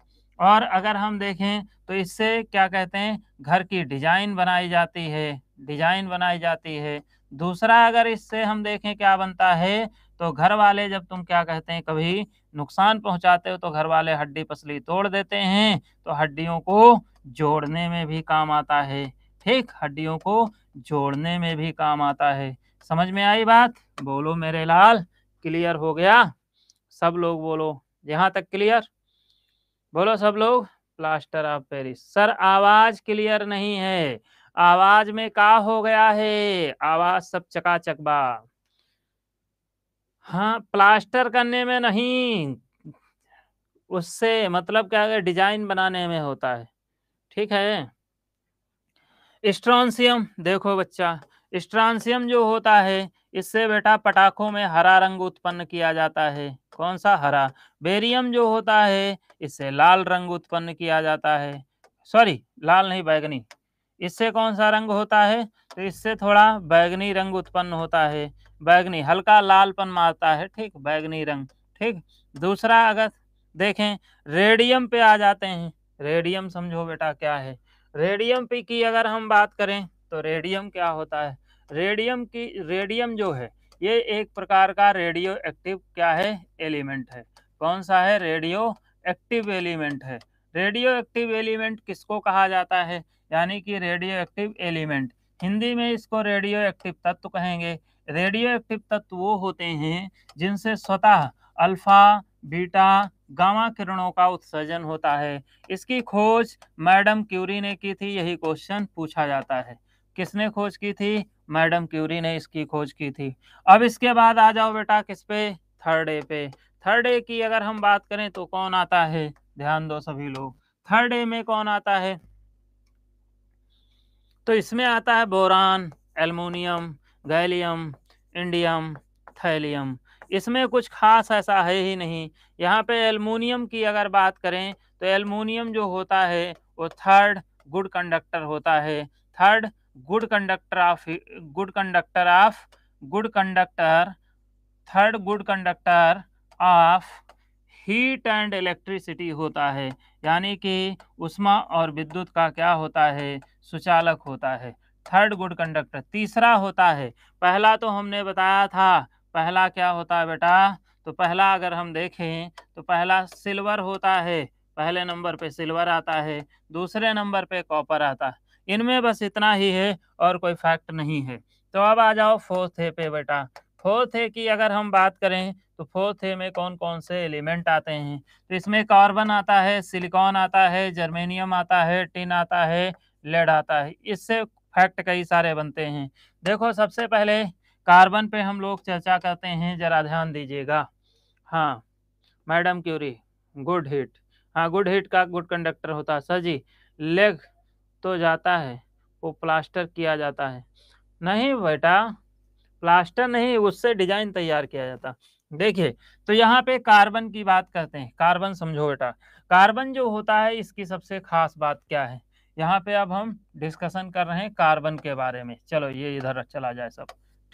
Speaker 1: और अगर हम देखें तो इससे क्या कहते हैं घर की डिजाइन बनाई जाती है डिजाइन बनाई जाती है दूसरा अगर इससे हम देखें क्या बनता है तो घर वाले जब तुम क्या कहते हैं कभी नुकसान पहुंचाते हो तो घर वाले हड्डी पसली तोड़ देते हैं तो हड्डियों को जोड़ने में भी काम आता है ठीक हड्डियों को जोड़ने में भी काम आता है समझ में आई बात बोलो मेरे लाल क्लियर हो गया सब लोग बोलो यहाँ तक क्लियर बोलो सब लोग प्लास्टर ऑफ पेरिस सर आवाज क्लियर नहीं है आवाज में का हो गया है आवाज सब बा हाँ प्लास्टर करने में नहीं उससे मतलब क्या है डिजाइन बनाने में होता है ठीक है स्ट्रॉन्सियम देखो बच्चा स्ट्रॉन्सियम जो होता है इससे बेटा पटाखों में हरा रंग उत्पन्न किया जाता है कौन सा हरा बेरियम जो होता है इससे लाल रंग उत्पन्न किया जाता है सॉरी लाल नहीं बैगनी इससे कौन सा रंग होता है तो इससे थोड़ा बैगनी रंग उत्पन्न होता है बैगनी हल्का लालपन मारता है ठीक बैगनी रंग ठीक दूसरा अगर देखें रेडियम पे आ जाते हैं रेडियम समझो बेटा क्या है रेडियम पे की अगर हम बात करें तो रेडियम क्या होता है रेडियम की रेडियम जो है ये एक प्रकार का रेडियो एक्टिव क्या है एलिमेंट है कौन सा है रेडियो एक्टिव एलिमेंट है रेडियो एक्टिव एलिमेंट किसको कहा जाता है यानी कि रेडियो एक्टिव एलिमेंट हिंदी में इसको रेडियो एक्टिव तत्व कहेंगे रेडियो एक्टिव तत्व वो होते हैं जिनसे स्वतः अल्फा बीटा गामा किरणों का उत्सर्जन होता है इसकी खोज मैडम क्यूरी ने की थी यही क्वेश्चन पूछा जाता है किसने खोज की थी मैडम क्यूरी ने इसकी खोज की थी अब इसके बाद आ जाओ बेटा किस पे थर्ड ए पे थर्ड ए की अगर हम बात करें तो कौन आता है ध्यान दो सभी लोग थर्ड ए में कौन आता है तो इसमें आता है boron aluminium gallium indium thallium इसमें कुछ खास ऐसा है ही नहीं यहाँ पे एलमोनियम की अगर बात करें तो एलमोनियम जो होता है वो थर्ड गुड कंडक्टर होता है third good conductor of good conductor of good conductor third good conductor of heat and electricity होता है यानी कि उष्मा और विद्युत का क्या होता है सुचालक होता है थर्ड गुड कंडक्टर तीसरा होता है पहला तो हमने बताया था पहला क्या होता है बेटा तो पहला अगर हम देखें तो पहला सिल्वर होता है पहले नंबर पे सिल्वर आता है दूसरे नंबर पे कॉपर आता है इनमें बस इतना ही है और कोई फैक्ट नहीं है तो अब आ जाओ फोर्थ है पे बेटा फोर्थ ए की अगर हम बात करें तो फोर्थ है में कौन कौन से एलिमेंट आते हैं तो इसमें कार्बन आता है सिलिकॉन आता है जर्मेनियम आता है टिन आता है लेड आता है इससे फैक्ट कई सारे बनते हैं देखो सबसे पहले कार्बन पे हम लोग चर्चा करते हैं जरा ध्यान दीजिएगा हाँ मैडम क्यूरी गुड हिट हाँ गुड हिट का गुड कंडक्टर होता है सर जी लेग तो जाता है वो प्लास्टर किया जाता है नहीं बेटा प्लास्टर नहीं उससे डिजाइन तैयार किया जाता देखिए तो यहाँ पे कार्बन की बात करते हैं कार्बन समझो बेटा कार्बन जो होता है इसकी सबसे खास बात क्या है यहाँ पे अब हम डिस्कशन कर रहे हैं कार्बन के बारे में चलो ये इधर चला जाए सब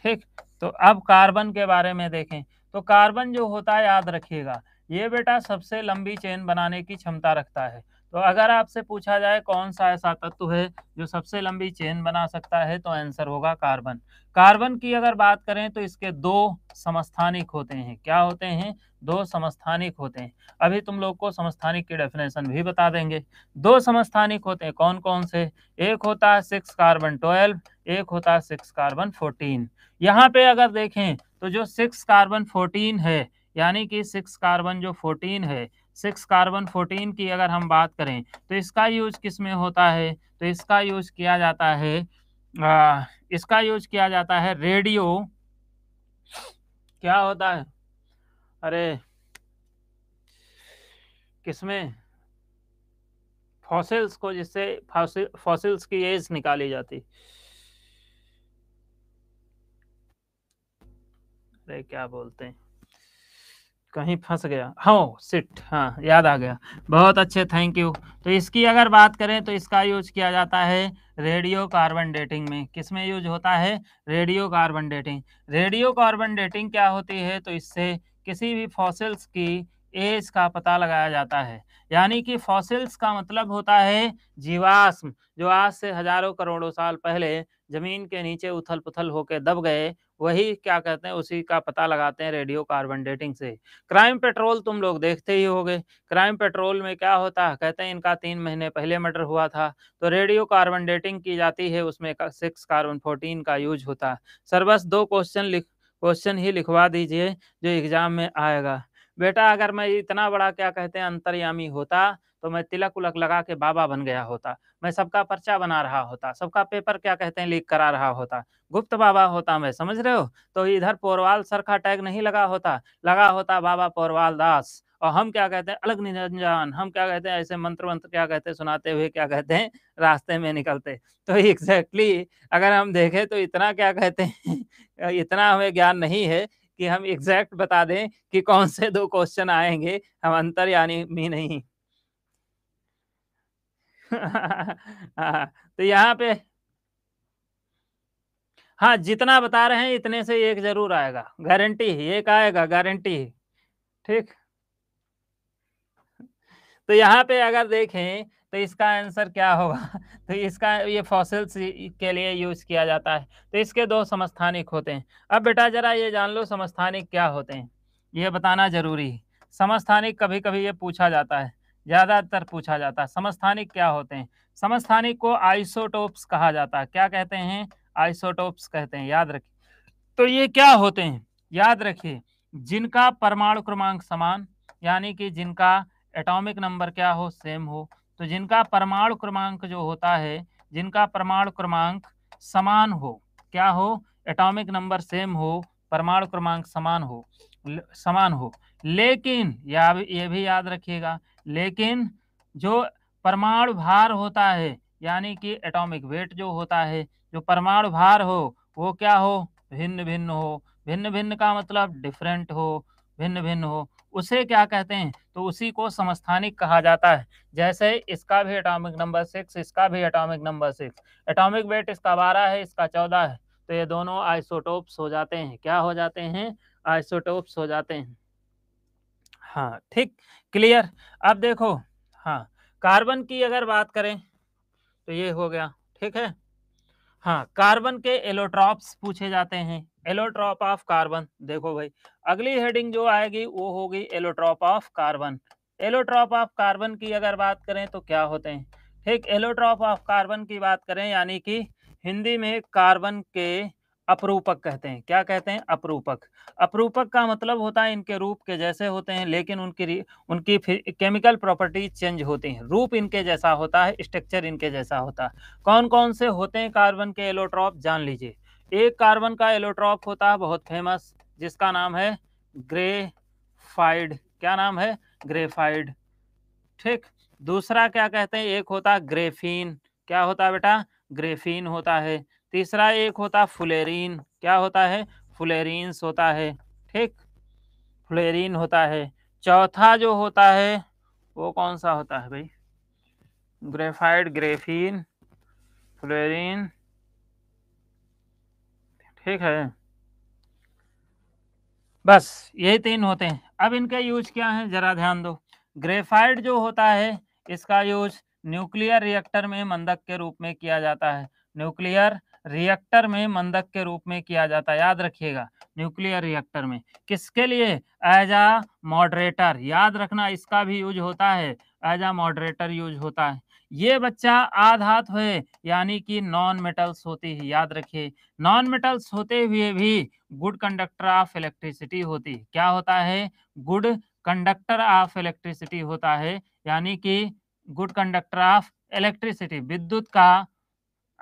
Speaker 1: ठीक तो अब कार्बन के बारे में देखें तो कार्बन जो होता है याद रखिएगा ये बेटा सबसे लंबी चेन बनाने की क्षमता रखता है तो अगर आपसे पूछा जाए कौन सा ऐसा तत्व है जो सबसे लंबी चेन बना सकता है तो आंसर होगा कार्बन कार्बन की अगर बात करें तो इसके दो समस्थानिक होते हैं क्या होते हैं दो समस्थानिक होते हैं अभी तुम लोग को समस्थानिक की डेफिनेशन भी बता देंगे दो समस्थानिक होते हैं कौन कौन से एक होता है सिक्स कार्बन ट्वेल्व एक होता है सिक्स कार्बन फोर्टीन यहाँ पे अगर देखें तो जो सिक्स कार्बन फोर्टीन है यानी कि सिक्स कार्बन जो फोर्टीन है सिक्स कार्बन फोर्टीन की अगर हम बात करें तो इसका यूज किस में होता है तो इसका यूज किया जाता है आ, इसका यूज किया जाता है रेडियो क्या होता है अरे किसमें फॉसिल्स को जिससे फॉसिल्स की एज निकाली जाती अरे क्या बोलते हैं कहीं फंस गया हाँ सिट हाँ याद आ गया बहुत अच्छे थैंक यू तो इसकी अगर बात करें तो इसका यूज किया जाता है रेडियो कार्बन डेटिंग में किस में यूज होता है radiocarbon dating radiocarbon dating क्या होती है तो इससे किसी भी फॉसिल्स की एज का पता लगाया जाता है यानी कि फॉसिल्स का मतलब होता है जीवाश्म जो आज से हजारों करोड़ों साल पहले जमीन के नीचे उथल पुथल होकर दब गए वही क्या कहते हैं उसी का पता लगाते हैं रेडियो कार्बन डेटिंग से क्राइम पेट्रोल तुम लोग देखते ही होगे क्राइम पेट्रोल में क्या होता है कहते हैं इनका तीन महीने पहले मर्डर हुआ था तो रेडियो कार्बन डेटिंग की जाती है उसमें सिक्स कार्बन फोर्टीन का यूज होता है सर बस दो क्वेश्चन लिख क्वेश्चन ही लिखवा दीजिए जो एग्जाम में आएगा बेटा अगर मैं इतना बड़ा क्या कहते हैं अंतर्यामी होता तो मैं तिलक उलक लगा के बाबा बन गया होता मैं सबका पर्चा बना रहा होता सबका पेपर क्या कहते हैं लीक करा रहा होता गुप्त बाबा होता मैं समझ रहे हो तो इधर पोरवाल सर का टैग नहीं लगा होता लगा होता बाबा पोरवाल दास और हम क्या कहते हैं अलग निरंजन हम क्या कहते हैं ऐसे मंत्र मंत्र क्या कहते हैं सुनाते हुए क्या कहते हैं रास्ते में निकलते तो एग्जैक्टली exactly, अगर हम देखें तो इतना क्या कहते हैं इतना हमें ज्ञान नहीं है कि हम एग्जैक्ट बता दें कि कौन से दो क्वेश्चन आएंगे हम अंतर यानी में नहीं हाँ, तो यहाँ पे हाँ जितना बता रहे हैं इतने से एक जरूर आएगा गारंटी एक आएगा गारंटी ठीक तो यहाँ पे अगर देखें तो इसका आंसर क्या होगा तो इसका ये फॉसिल्स के लिए यूज़ किया जाता है तो इसके दो समस्थानिक होते हैं अब बेटा ज़रा ये जान लो समस्थानिक क्या होते हैं ये बताना ज़रूरी है समस्थानिक कभी कभी ये पूछा जाता है ज़्यादातर पूछा जाता है समस्थानिक क्या होते हैं समस्थानिक को आइसोटोप्स कहा जाता है क्या कहते हैं आइसोटोप्स कहते हैं याद रखिए तो ये क्या होते हैं याद रखिए जिनका परमाणु क्रमांक समान यानी कि जिनका एटॉमिक नंबर क्या हो सेम हो तो जिनका परमाणु क्रमांक जो होता है जिनका परमाणु क्रमांक समान हो क्या हो एटॉमिक नंबर सेम हो परमाणु क्रमांक समान हो समान हो लेकिन या ये भी याद रखिएगा लेकिन जो परमाणु भार होता है यानी कि एटॉमिक वेट जो होता है जो परमाणु भार हो वो क्या हो भिन्न भिन्न हो भिन्न भिन्न का मतलब डिफरेंट हो भिन्न भिन्न हो उसे क्या कहते हैं तो उसी को समस्थानिक कहा जाता है जैसे इसका भी एटॉमिक नंबर सिक्स इसका भी atomic number six atomic weight इसका बारह है इसका चौदह है तो ये दोनों आइसोटोप्स हो जाते हैं क्या हो जाते हैं आइसोटोप्स हो जाते हैं हाँ ठीक क्लियर अब देखो हाँ कार्बन की अगर बात करें तो ये हो गया ठीक है हाँ कार्बन के एलोट्रॉप्स पूछे जाते हैं एलोट्रॉप ऑफ कार्बन देखो भाई अगली हेडिंग जो आएगी वो होगी allotrope of carbon allotrope of carbon की अगर बात करें तो क्या होते हैं ठीक एलोट्रॉप ऑफ कार्बन की बात करें यानी कि हिंदी में कार्बन के अपरूपक कहते हैं क्या कहते हैं अपरूपक अपरूपक का मतलब होता है इनके रूप के जैसे होते हैं लेकिन उनकी उनकी केमिकल प्रॉपर्टी चेंज होती हैं रूप इनके जैसा होता है स्ट्रक्चर इनके जैसा होता है कौन कौन से होते हैं कार्बन के एलोट्रॉप जान लीजिए एक कार्बन का एलोट्रॉप होता है बहुत फेमस जिसका नाम है ग्रेफाइड क्या नाम है ग्रेफाइड ठीक दूसरा क्या कहते हैं एक होता है ग्रेफीन क्या होता है बेटा ग्रेफीन होता है तीसरा एक होता फुलेरिन क्या होता है फुलेरिन्स होता है ठीक फ्लेरिन होता है चौथा जो होता है वो कौन सा होता है भाई ग्रेफाइड ग्रेफीन फ्लोरिन ठीक है बस यही तीन होते हैं अब इनका यूज क्या है जरा ध्यान दो ग्रेफाइड जो होता है इसका यूज न्यूक्लियर रिएक्टर में मंदक के रूप में किया जाता है न्यूक्लियर रिएक्टर में मंदक के रूप में किया जाता है याद रखिएगा न्यूक्लियर रिएक्टर में किसके लिए एज आ मॉडरेटर याद रखना इसका भी यूज होता है एज आ मॉडरेटर यूज होता है ये बच्चा आधात हुए यानी कि नॉन मेटल्स होती है याद रखिए नॉन मेटल्स होते हुए भी गुड कंडक्टर ऑफ इलेक्ट्रिसिटी होती है क्या होता है गुड कंडक्टर ऑफ इलेक्ट्रिसिटी होता है यानी कि गुड कंडक्टर ऑफ इलेक्ट्रिसिटी विद्युत का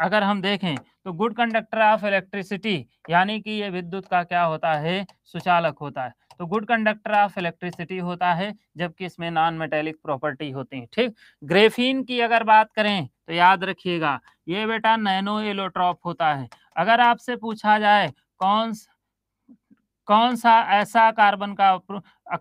Speaker 1: अगर हम देखें तो गुड कंडक्टर ऑफ इलेक्ट्रिसिटी यानी कि ये विद्युत का क्या होता है सुचालक होता है तो गुड कंडक्टर ऑफ इलेक्ट्रिसिटी होता है जबकि इसमें नॉन मेटेलिक प्रॉपर्टी होती है ठीक ग्रेफीन की अगर बात करें तो याद रखिएगा ये बेटा नैनो एलोट्रॉप होता है अगर आपसे पूछा जाए कौन कौन सा ऐसा कार्बन का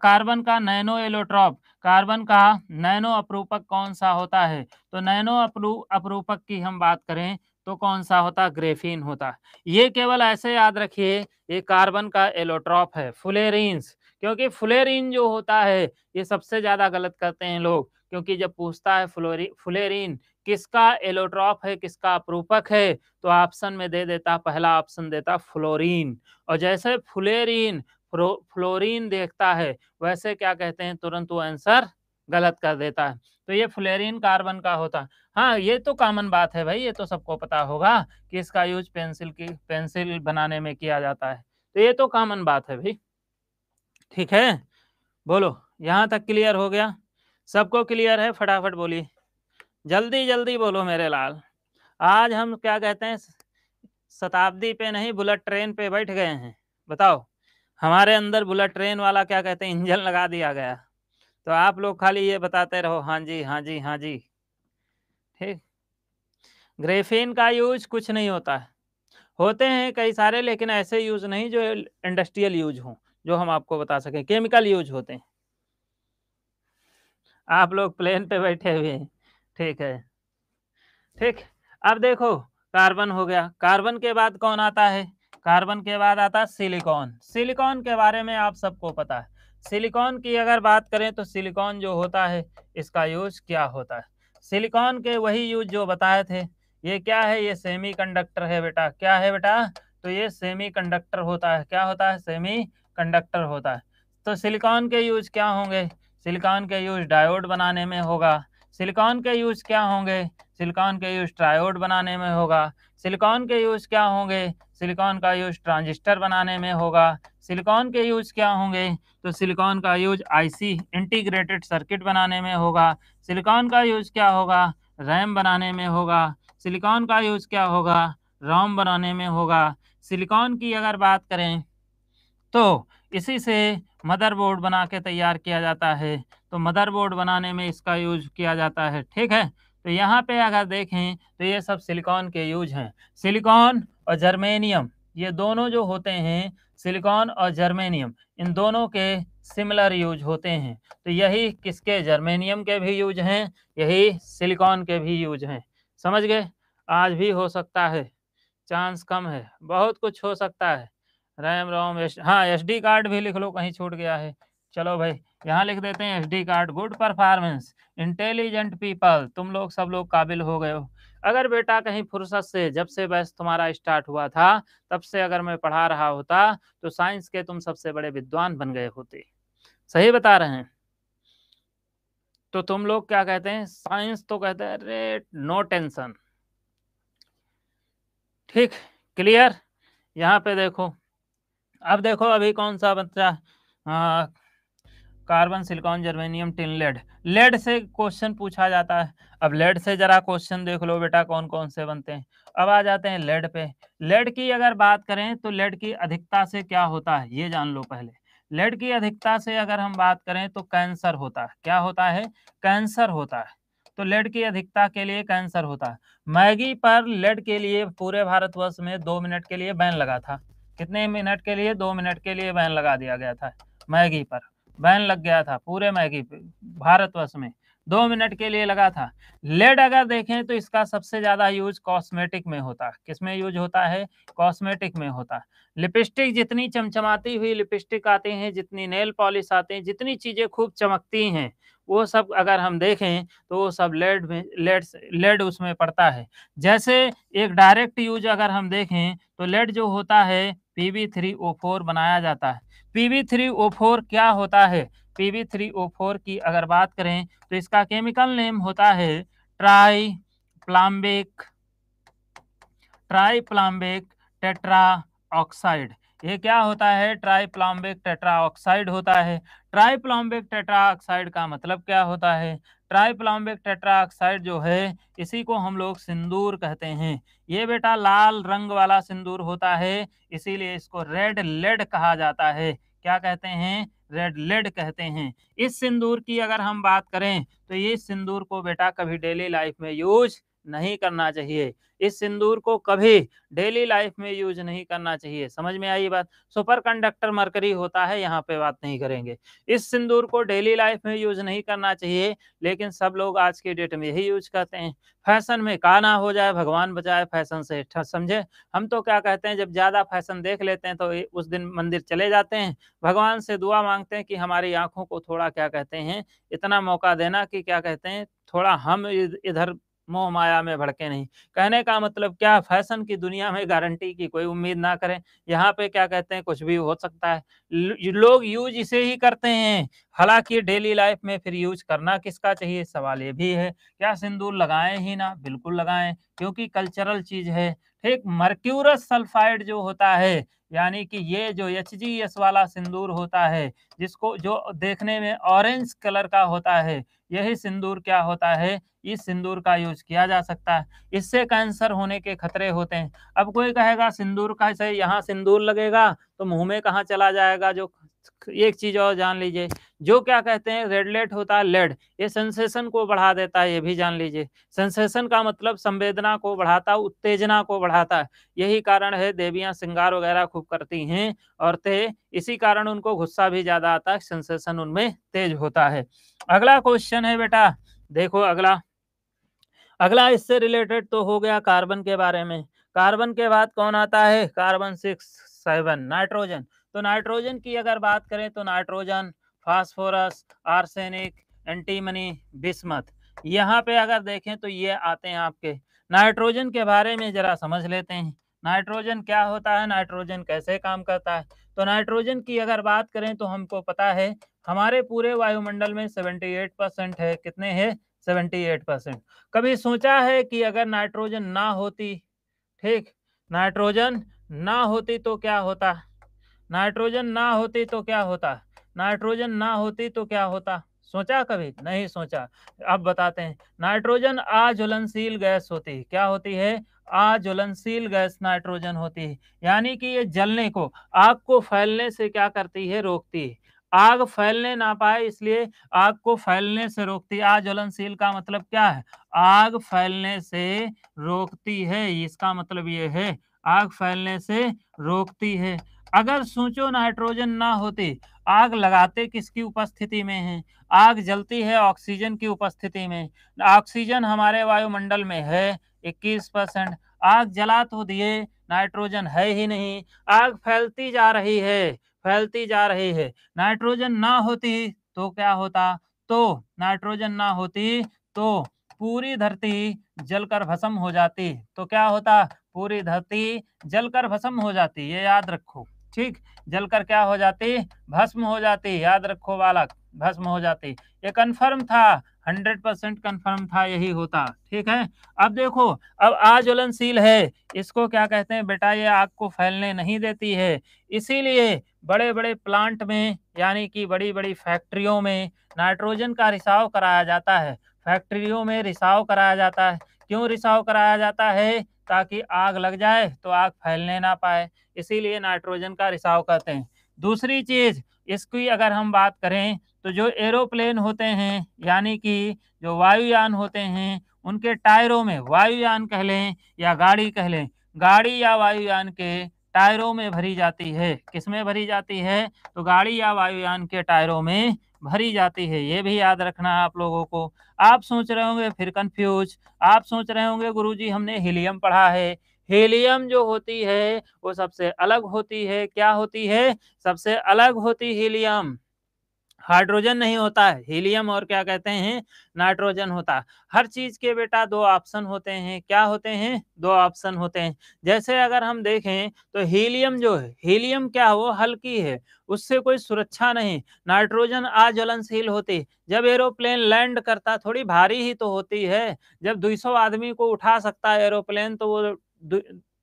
Speaker 1: कार्बन का नैनो एलोट्रॉप कार्बन का नैनो अपरूपक कौन सा होता है तो नैनो अपरू अपरूपक की हम बात करें तो कौन सा होता ग्रेफीन होता ये केवल ऐसे याद रखिए ये कार्बन का एलोट्रॉप है फुलेरिन्स क्योंकि फुलेरिन जो होता है ये सबसे ज्यादा गलत करते हैं लोग क्योंकि जब पूछता है फ्लोरिन फुलेरिन किसका एलोट्रॉप है किसका अपरूपक है तो ऑप्शन में दे देता पहला ऑप्शन देता फ्लोरीन और जैसे फुलेरिन फ्लोरीन देखता है वैसे क्या कहते हैं तुरंत वो आंसर गलत कर देता है तो ये फ्लोरीन कार्बन का होता है हाँ ये तो कॉमन बात है भाई ये तो सबको पता होगा कि इसका यूज पेंसिल की पेंसिल बनाने में किया जाता है तो ये तो कॉमन बात है भाई ठीक है बोलो यहाँ तक क्लियर हो गया सबको क्लियर है फटाफट बोली जल्दी जल्दी बोलो मेरे लाल आज हम क्या कहते हैं शताब्दी पे नहीं बुलेट ट्रेन पे बैठ गए हैं बताओ हमारे अंदर बुलेट ट्रेन वाला क्या कहते हैं इंजन लगा दिया गया तो आप लोग खाली ये बताते रहो हाँ जी हाँ जी हाँ जी ठीक ग्रेफिन का यूज कुछ नहीं होता है होते हैं कई सारे लेकिन ऐसे यूज नहीं जो इंडस्ट्रियल यूज हों जो हम आपको बता सकें केमिकल यूज होते हैं आप लोग प्लेन पे बैठे हुए हैं ठीक है ठीक अब देखो कार्बन हो गया कार्बन के बाद कौन आता है कार्बन के बाद आता है सिलिकॉन सिलिकॉन के बारे में आप सबको पता है सिलिकॉन की अगर बात करें तो सिलिकॉन जो होता है इसका यूज क्या होता है सिलिकॉन के वही यूज जो बताए थे ये क्या है ये सेमी कंडक्टर है बेटा क्या है बेटा तो ये सेमी कंडक्टर होता है क्या होता है सेमी कंडक्टर होता है तो सिलिकॉन के यूज क्या होंगे सिलिकॉन के यूज डायोड बनाने में होगा सिलिकॉन के यूज क्या होंगे सिलिकॉन के यूज ट्रायोड बनाने में होगा सिलिकॉन के यूज क्या होंगे सिलिकॉन का यूज ट्रांजिस्टर बनाने में होगा सिलिकॉन के यूज क्या होंगे तो सिलिकॉन का यूज आईसी इंटीग्रेटेड सर्किट बनाने में होगा सिलिकॉन का यूज क्या होगा रैम बनाने में होगा सिलिकॉन का यूज क्या होगा रोम बनाने में होगा सिलिकॉन की अगर बात करें तो इसी से मदरबोर्ड बना के तैयार किया जाता है तो मदरबोर्ड बनाने में इसका यूज किया जाता है ठीक है तो यहाँ पे अगर देखें तो ये सब सिलिकॉन के यूज हैं सिलिकॉन और जर्मेनियम ये दोनों जो होते हैं सिलिकॉन और जर्मेनियम इन दोनों के सिमिलर यूज होते हैं तो यही किसके जर्मेनियम के भी यूज हैं यही सिलिकॉन के भी यूज हैं समझ गए आज भी हो सकता है चांस कम है बहुत कुछ हो सकता है रैम रोम एस हाँ एस डी कार्ड भी लिख लो कहीं छूट गया है चलो भाई यहाँ लिख देते हैं S D card good performance intelligent people तुम लोग सब लोग काबिल हो गए हो अगर बेटा कहीं फुर्सत से जब से बस तुम्हारा स्टार्ट हुआ था तब से अगर मैं पढ़ा रहा होता तो साइंस के तुम सबसे बड़े विद्वान बन गए होते सही बता रहे हैं तो तुम लोग क्या कहते हैं साइंस तो कहते हैं अरे नो टेंशन ठीक क्लियर यहाँ पे देखो अब देखो अभी कौन सा बच्चा हाँ, carbon silicon germanium tin lead lead से क्वेश्चन पूछा जाता है अब लेड से जरा क्वेश्चन देख लो बेटा कौन कौन से बनते हैं अब आ जाते हैं लेड पे लेड की अगर बात करें तो लेड की अधिकता से क्या होता है ये जान लो पहले लेड की अधिकता से अगर हम बात करें तो कैंसर होता है क्या होता है कैंसर होता है तो लेड की अधिकता के लिए कैंसर होता है मैगी पर लेड के लिए पूरे भारतवर्ष में दो मिनट के लिए बैन लगा था कितने मिनट के लिए दो मिनट के लिए बैन लगा दिया गया था मैगी पर बैन लग गया था पूरे मैगी भारतवर्ष में दो मिनट के लिए लगा था लेड अगर देखें तो इसका सबसे ज़्यादा यूज कॉस्मेटिक में होता है किस में यूज होता है कॉस्मेटिक में होता है लिपस्टिक जितनी चमचमाती हुई लिपस्टिक आते हैं जितनी नेल पॉलिश आते हैं जितनी चीज़ें खूब चमकती हैं वो सब अगर हम देखें तो वो सब लेड में लेड लेड उसमें पड़ता है जैसे एक डायरेक्ट यूज अगर हम देखें तो लेड जो होता है PB3O4 बनाया जाता है PB3O4 क्या होता है PB3O4 की अगर बात करें तो इसका केमिकल नेम होता है triplumbic triplumbic tetroxide ये क्या होता है ट्राई प्लाम्बिक टेट्रा ऑक्साइड होता है ट्राई प्लाम्बिक टेट्रा ऑक्साइड का मतलब क्या होता है ट्राइप्लाम्बिक टेट्राऑक्साइड जो है इसी को हम लोग सिंदूर कहते हैं ये बेटा लाल रंग वाला सिंदूर होता है इसीलिए इसको रेड लेड कहा जाता है क्या कहते हैं रेड लेड कहते हैं इस सिंदूर की अगर हम बात करें तो ये सिंदूर को बेटा कभी डेली लाइफ में यूज नहीं करना चाहिए इस सिंदूर को कभी डेली लाइफ में यूज नहीं करना चाहिए समझ में आई बात सुपर कंडक्टर मरकरी होता है यहाँ पे बात नहीं करेंगे इस सिंदूर को डेली लाइफ में यूज नहीं करना चाहिए लेकिन सब लोग आज के डेट में यही यूज करते हैं फैशन में का ना हो जाए भगवान बचाए फैशन से समझे हम तो क्या कहते हैं जब ज्यादा फैशन देख लेते हैं तो उस दिन मंदिर चले जाते हैं भगवान से दुआ मांगते हैं कि हमारी आंखों को थोड़ा क्या कहते हैं इतना मौका देना कि क्या कहते हैं थोड़ा हम इधर मोह माया में भड़के नहीं कहने का मतलब क्या फैशन की दुनिया में गारंटी की कोई उम्मीद ना करें यहाँ पे क्या कहते हैं कुछ भी हो सकता है लोग यूज इसे ही करते हैं हालांकि डेली लाइफ में फिर यूज करना किसका चाहिए सवाल ये भी है क्या सिंदूर लगाएं ही ना बिल्कुल लगाएं क्योंकि कल्चरल चीज है एक मर्क्यूरस सल्फाइड जो होता है यानी कि ये जो एच जी एस वाला सिंदूर होता है जिसको जो देखने में ऑरेंज कलर का होता है यही सिंदूर क्या होता है इस सिंदूर का यूज किया जा सकता है इससे कैंसर होने के खतरे होते हैं अब कोई कहेगा सिंदूर का से यहाँ सिंदूर लगेगा तो मुंह में कहाँ चला जाएगा जो एक चीज और जान लीजिए जो क्या कहते हैं रेडलेट होता है लेड ये सेंसेशन को बढ़ा देता है ये भी जान लीजिए सेंसेशन का मतलब संवेदना को बढ़ाता उत्तेजना को बढ़ाता है यही कारण है देवियां श्रृंगार वगैरह खूब करती हैं औरतें इसी कारण उनको गुस्सा भी ज्यादा आता है सेंसेशन उनमें तेज होता है अगला क्वेश्चन है बेटा देखो अगला अगला इससे रिलेटेड तो हो गया कार्बन के बारे में कार्बन के बाद कौन आता है कार्बन सिक्स सेवन नाइट्रोजन तो नाइट्रोजन की अगर बात करें तो nitrogen phosphorus arsenic antimony bismuth यहाँ पे अगर देखें तो ये आते हैं आपके नाइट्रोजन के बारे में ज़रा समझ लेते हैं नाइट्रोजन क्या होता है नाइट्रोजन कैसे काम करता है तो नाइट्रोजन की अगर बात करें तो हमको पता है हमारे पूरे वायुमंडल में 78 परसेंट है कितने हैं 78 परसेंट कभी सोचा है कि अगर नाइट्रोजन ना होती ठीक नाइट्रोजन ना होती तो क्या होता नाइट्रोजन ना होती तो क्या होता नाइट्रोजन ना होती तो क्या होता सोचा कभी नहीं सोचा अब बताते हैं नाइट्रोजन आज्वलनशील गैस होती है क्या होती है आज्वलनशील गैस नाइट्रोजन होती है यानी कि ये जलने को आग को फैलने से क्या करती है रोकती है आग फैलने ना पाए इसलिए आग को फैलने से रोकती है आज्वलनशील का मतलब क्या है आग फैलने से रोकती है इसका मतलब ये है आग फैलने से रोकती है अगर सोचो नाइट्रोजन ना होते आग लगाते किसकी उपस्थिति में है आग जलती है ऑक्सीजन की उपस्थिति में ऑक्सीजन हमारे वायुमंडल में है 21 परसेंट आग जला तो दिए नाइट्रोजन है ही नहीं आग फैलती जा रही है फैलती जा रही है नाइट्रोजन ना होती तो क्या होता तो नाइट्रोजन ना होती तो पूरी धरती जलकर भस्म हो जाती तो क्या होता पूरी धरती जलकर भस्म हो जाती ये याद रखो ठीक जलकर क्या हो जाती भस्म हो जाती याद रखो बालक भस्म हो जाती ये कन्फर्म था हंड्रेड परसेंट कन्फर्म था यही होता ठीक है अब देखो अब आज्वलनशील है इसको क्या कहते हैं बेटा ये आग को फैलने नहीं देती है इसीलिए बड़े बड़े प्लांट में यानी कि बड़ी बड़ी फैक्ट्रियों में नाइट्रोजन का रिसाव कराया जाता है फैक्ट्रियों में रिसाव कराया जाता है क्यों रिसाव कराया जाता है ताकि आग लग जाए तो आग फैलने ना पाए इसीलिए नाइट्रोजन का रिसाव करते हैं दूसरी चीज़ इसकी अगर हम बात करें तो जो एरोप्लेन होते हैं यानी कि जो वायुयान होते हैं उनके टायरों में वायुयान कह लें या गाड़ी कह लें गाड़ी या वायुयान के टायरों में भरी जाती है किसमें भरी जाती है तो गाड़ी या वायुयान के टायरों में भरी जाती है ये भी याद रखना आप लोगों को आप सोच रहे होंगे फिर कंफ्यूज आप सोच रहे होंगे गुरुजी हमने हीलियम पढ़ा है हीलियम जो होती है वो सबसे अलग होती है क्या होती है सबसे अलग होती हीलियम हाइड्रोजन नहीं होता है हीलियम और क्या कहते हैं नाइट्रोजन होता है हर चीज के बेटा दो ऑप्शन होते हैं क्या होते हैं दो ऑप्शन होते हैं जैसे अगर हम देखें तो हीलियम जो है हीलियम क्या वो हल्की है उससे कोई सुरक्षा नहीं नाइट्रोजन आज्वलनशील होती जब एरोप्लेन लैंड करता थोड़ी भारी ही तो होती है जब दो आदमी को उठा सकता है एरोप्लेन तो वो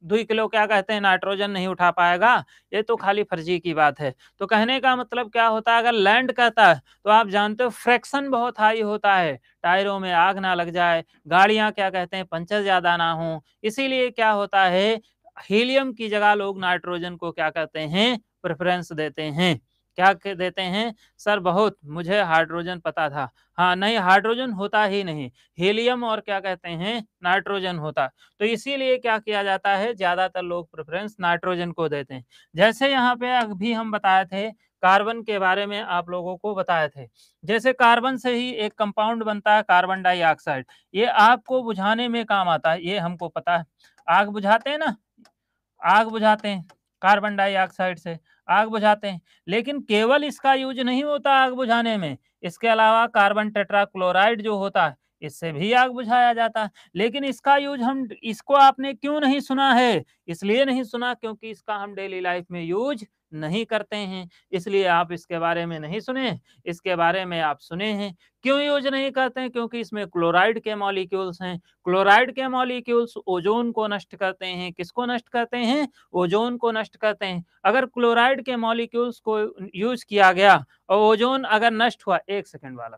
Speaker 1: दुई किलो क्या कहते हैं नाइट्रोजन नहीं उठा पाएगा ये तो खाली फर्जी की बात है तो कहने का मतलब क्या होता है अगर लैंड कहता है तो आप जानते हो फ्रैक्शन बहुत हाई होता है टायरों में आग ना लग जाए गाड़ियां क्या कहते हैं पंचर ज्यादा ना हो इसीलिए क्या होता है हीलियम की जगह लोग नाइट्रोजन को क्या कहते हैं प्रेफरेंस देते हैं क्या कह देते हैं सर बहुत मुझे हाइड्रोजन पता था हाँ नहीं हाइड्रोजन होता ही नहीं हीलियम और क्या कहते हैं नाइट्रोजन होता तो इसीलिए क्या किया जाता है ज्यादातर लोग प्रेफरेंस नाइट्रोजन को देते हैं जैसे यहाँ पे अभी हम बताए थे कार्बन के बारे में आप लोगों को बताए थे जैसे कार्बन से ही एक कंपाउंड बनता है कार्बन डाइऑक्साइड ये आपको बुझाने में काम आता है ये हमको पता है आग बुझाते हैं ना आग बुझाते हैं कार्बन डाइऑक्साइड से आग बुझाते हैं लेकिन केवल इसका यूज नहीं होता आग बुझाने में इसके अलावा कार्बन टेट्राक्लोराइड जो होता है इससे भी आग बुझाया जाता है लेकिन इसका यूज हम इसको आपने क्यों नहीं सुना है इसलिए नहीं सुना क्योंकि इसका हम डेली लाइफ में यूज नहीं करते हैं इसलिए आप इसके बारे में नहीं सुने इसके बारे में आप सुने हैं क्यों यूज नहीं करते हैं क्योंकि इसमें क्लोराइड के मॉलिक्यूल्स हैं क्लोराइड के मॉलिक्यूल्स ओजोन को नष्ट करते हैं किसको नष्ट करते हैं ओजोन को नष्ट करते हैं अगर क्लोराइड के मॉलिक्यूल्स को यूज किया गया और ओजोन अगर नष्ट हुआ एक सेकेंड वाला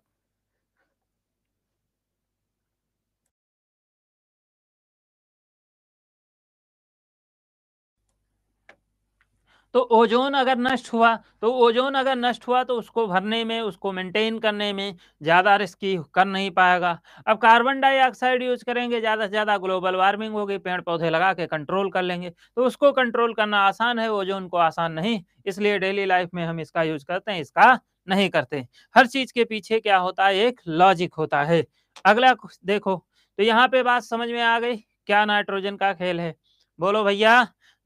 Speaker 1: तो ओजोन अगर नष्ट हुआ तो ओजोन अगर नष्ट हुआ तो उसको भरने में उसको मेंटेन करने में ज़्यादा रिस्की कर नहीं पाएगा अब कार्बन डाइऑक्साइड यूज करेंगे ज़्यादा से ज़्यादा ग्लोबल वार्मिंग होगी पेड़ पौधे लगा के कंट्रोल कर लेंगे तो उसको कंट्रोल करना आसान है ओजोन को आसान नहीं इसलिए डेली लाइफ में हम इसका यूज करते हैं इसका नहीं करते हर चीज के पीछे क्या होता है एक लॉजिक होता है अगला देखो तो यहाँ पे बात समझ में आ गई क्या नाइट्रोजन का खेल है बोलो भैया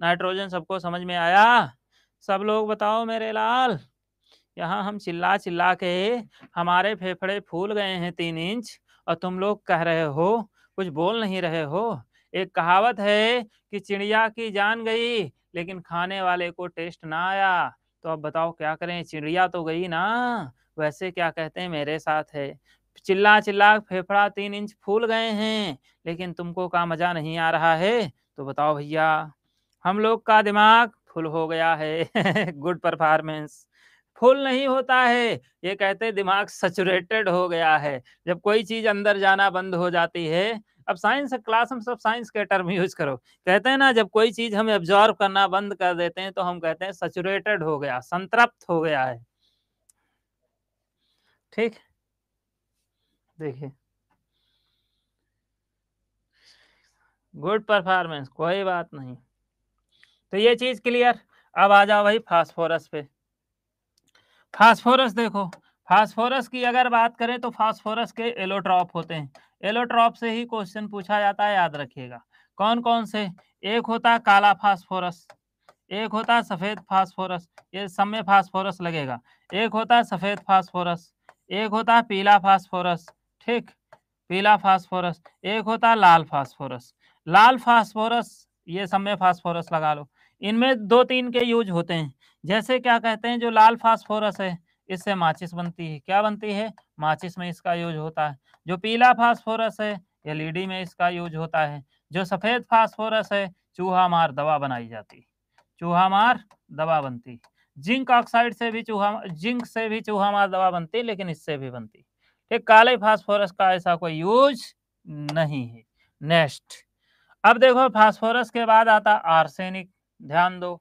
Speaker 1: नाइट्रोजन सबको समझ में आया सब लोग बताओ मेरे लाल यहाँ हम चिल्ला चिल्ला के हमारे फेफड़े फूल गए हैं तीन इंच और तुम लोग कह रहे हो कुछ बोल नहीं रहे हो एक कहावत है कि चिड़िया की जान गई लेकिन खाने वाले को टेस्ट ना आया तो अब बताओ क्या करें चिड़िया तो गई ना वैसे क्या कहते हैं मेरे साथ है चिल्ला चिल्ला फेफड़ा तीन इंच फूल गए हैं लेकिन तुमको का मजा नहीं आ रहा है तो बताओ भैया हम लोग का दिमाग फुल हो गया है गुड परफॉर्मेंस फुल नहीं होता है ये कहते दिमाग सचुरेटेड हो गया है जब कोई चीज अंदर जाना बंद हो जाती है अब साइंस क्लास हम सब साइंस के टर्म यूज करो कहते हैं ना जब कोई चीज हम ऑब्जॉर्व करना बंद कर देते हैं तो हम कहते हैं सचुरेटेड हो गया संतृप्त हो गया है ठीक देखिए गुड परफॉर्मेंस कोई बात नहीं तो ये चीज क्लियर अब आ जाओ भाई फास्फोरस पे फास्फोरस देखो फास्फोरस की अगर बात करें तो फास्फोरस के एलोट्रॉप होते हैं एलोट्रॉप से ही क्वेश्चन पूछा जाता है याद रखिएगा कौन कौन से एक होता काला फास्फोरस एक होता सफेद फास्फोरस ये सब में फास्फोरस लगेगा एक होता सफेद फास्फोरस एक होता पीला फास्फोरस ठीक पीला फास्फोरस एक होता लाल फास्फोरस लाल फास्फोरस ये सब में फास्फोरस लगा लो इनमें दो तीन के यूज होते हैं जैसे क्या कहते हैं जो लाल फास्फोरस है इससे माचिस बनती है क्या बनती है माचिस में इसका यूज होता है जो पीला फास्फोरस है एलईडी में इसका यूज होता है जो सफेद फास्फोरस है चूहा मार दवा बनाई जाती है चूहा मार दवा बनती जिंक ऑक्साइड से भी चूहा जिंक से भी चूहा मार दवा बनती लेकिन इससे भी बनती ठीक काले फास्फोरस का ऐसा कोई यूज नहीं है नेक्स्ट अब देखो फास्फोरस के बाद आता आर्सेनिक ध्यान दो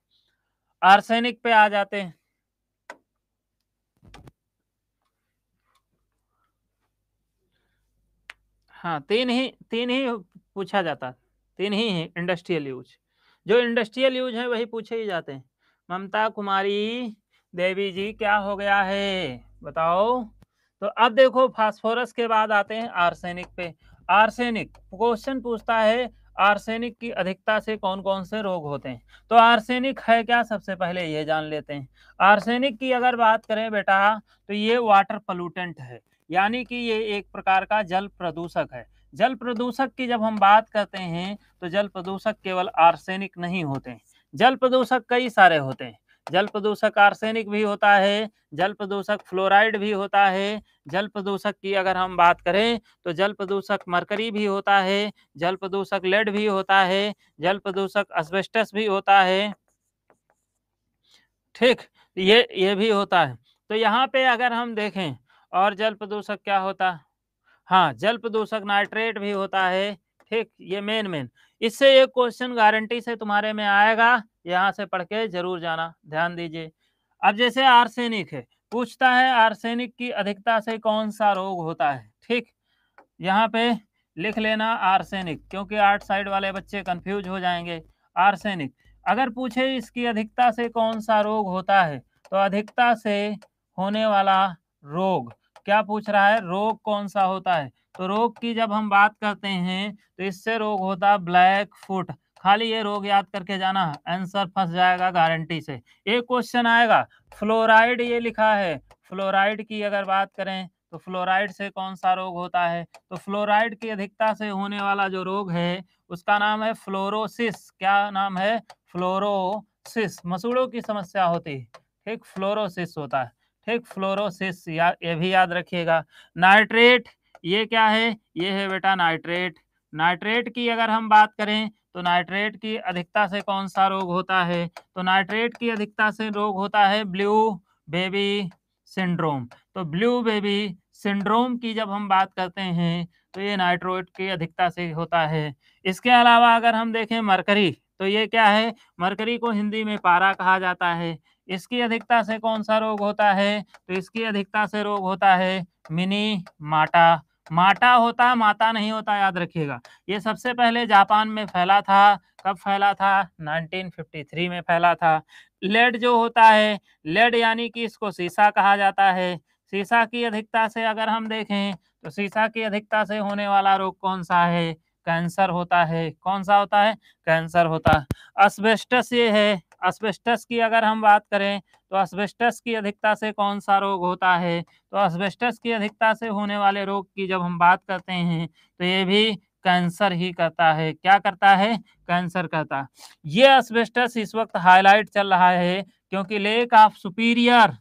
Speaker 1: आर्सेनिक पे आ जाते हैं हाँ तीन ही तीन ही पूछा जाता तीन ही है इंडस्ट्रियल यूज जो इंडस्ट्रियल यूज है वही पूछे ही जाते हैं ममता कुमारी देवी जी क्या हो गया है बताओ तो अब देखो फास्फोरस के बाद आते हैं आर्सेनिक पे आर्सेनिक क्वेश्चन पूछता है आर्सेनिक की अधिकता से कौन कौन से रोग होते हैं तो आर्सेनिक है क्या सबसे पहले ये जान लेते हैं आर्सेनिक की अगर बात करें बेटा तो ये वाटर पोलूटेंट है यानी कि ये एक प्रकार का जल प्रदूषक है जल प्रदूषक की जब हम बात करते हैं तो जल प्रदूषक केवल आर्सेनिक नहीं होते जल प्रदूषक कई सारे होते हैं जल प्रदूषक आर्सेनिक भी होता है जल प्रदूषक फ्लोराइड भी होता है जल प्रदूषक की अगर हम बात करें तो जल प्रदूषक मरकरी भी होता है जल प्रदूषक लेड भी होता है जल प्रदूषक असबेस्टस भी होता है ठीक ये ये भी होता है तो यहाँ पे अगर हम देखें और जल प्रदूषक क्या होता हाँ जल प्रदूषक नाइट्रेट भी होता है ठीक ये मेन मेन इससे एक क्वेश्चन गारंटी से तुम्हारे में आएगा यहाँ से पढ़ के जरूर जाना ध्यान दीजिए अब जैसे आर्सेनिक है पूछता है आर्सेनिक की अधिकता से कौन सा रोग होता है ठीक यहाँ पे लिख लेना आर्सेनिक क्योंकि आर्ट साइड वाले बच्चे कंफ्यूज हो जाएंगे आर्सेनिक अगर पूछे इसकी अधिकता से कौन सा रोग होता है तो अधिकता से होने वाला रोग क्या पूछ रहा है रोग कौन सा होता है तो रोग की जब हम बात करते हैं तो इससे रोग होता है ब्लैक फुट खाली ये रोग याद करके जाना आंसर फंस जाएगा गारंटी से एक क्वेश्चन आएगा फ्लोराइड ये लिखा है फ्लोराइड की अगर बात करें तो फ्लोराइड से कौन सा रोग होता है तो फ्लोराइड की अधिकता से होने वाला जो रोग है उसका नाम है फ्लोरोसिस क्या नाम है फ्लोरोसिस मसूड़ों की समस्या होती है ठीक फ्लोरोसिस होता है ठीक फ्लोरोसिस या ये भी याद रखिएगा नाइट्रेट ये क्या है ये है बेटा नाइट्रेट नाइट्रेट की अगर हम बात करें तो नाइट्रेट की अधिकता से कौन सा रोग होता है तो नाइट्रेट की अधिकता से रोग होता है ब्लू बेबी सिंड्रोम तो ब्लू बेबी सिंड्रोम की जब हम बात करते हैं तो ये नाइट्रोट की अधिकता से होता है इसके अलावा अगर हम देखें मरकरी तो ये क्या है मरकरी को हिंदी में पारा कहा जाता है इसकी अधिकता से कौन सा रोग होता है तो इसकी अधिकता से रोग होता है मिनी माटा माटा होता है माता नहीं होता याद रखिएगा ये सबसे पहले जापान में फैला था कब फैला था 1953 में फैला था लेड जो होता है लेड यानी कि इसको सीसा कहा जाता है सीसा की अधिकता से अगर हम देखें तो सीसा की अधिकता से होने वाला रोग कौन सा है कैंसर होता है कौन सा होता है कैंसर होता है अस्बेस्टस ये है अस्बेस्टस की अगर हम बात करें तो अस्बेस्टस की अधिकता से कौन सा रोग होता है तो अस्बेस्टस की अधिकता से होने वाले रोग की जब हम बात करते हैं तो ये भी कैंसर ही करता है क्या करता है कैंसर करता ये अस्बेस्टस इस वक्त हाईलाइट चल रहा है क्योंकि लेक ऑफ सुपीरियर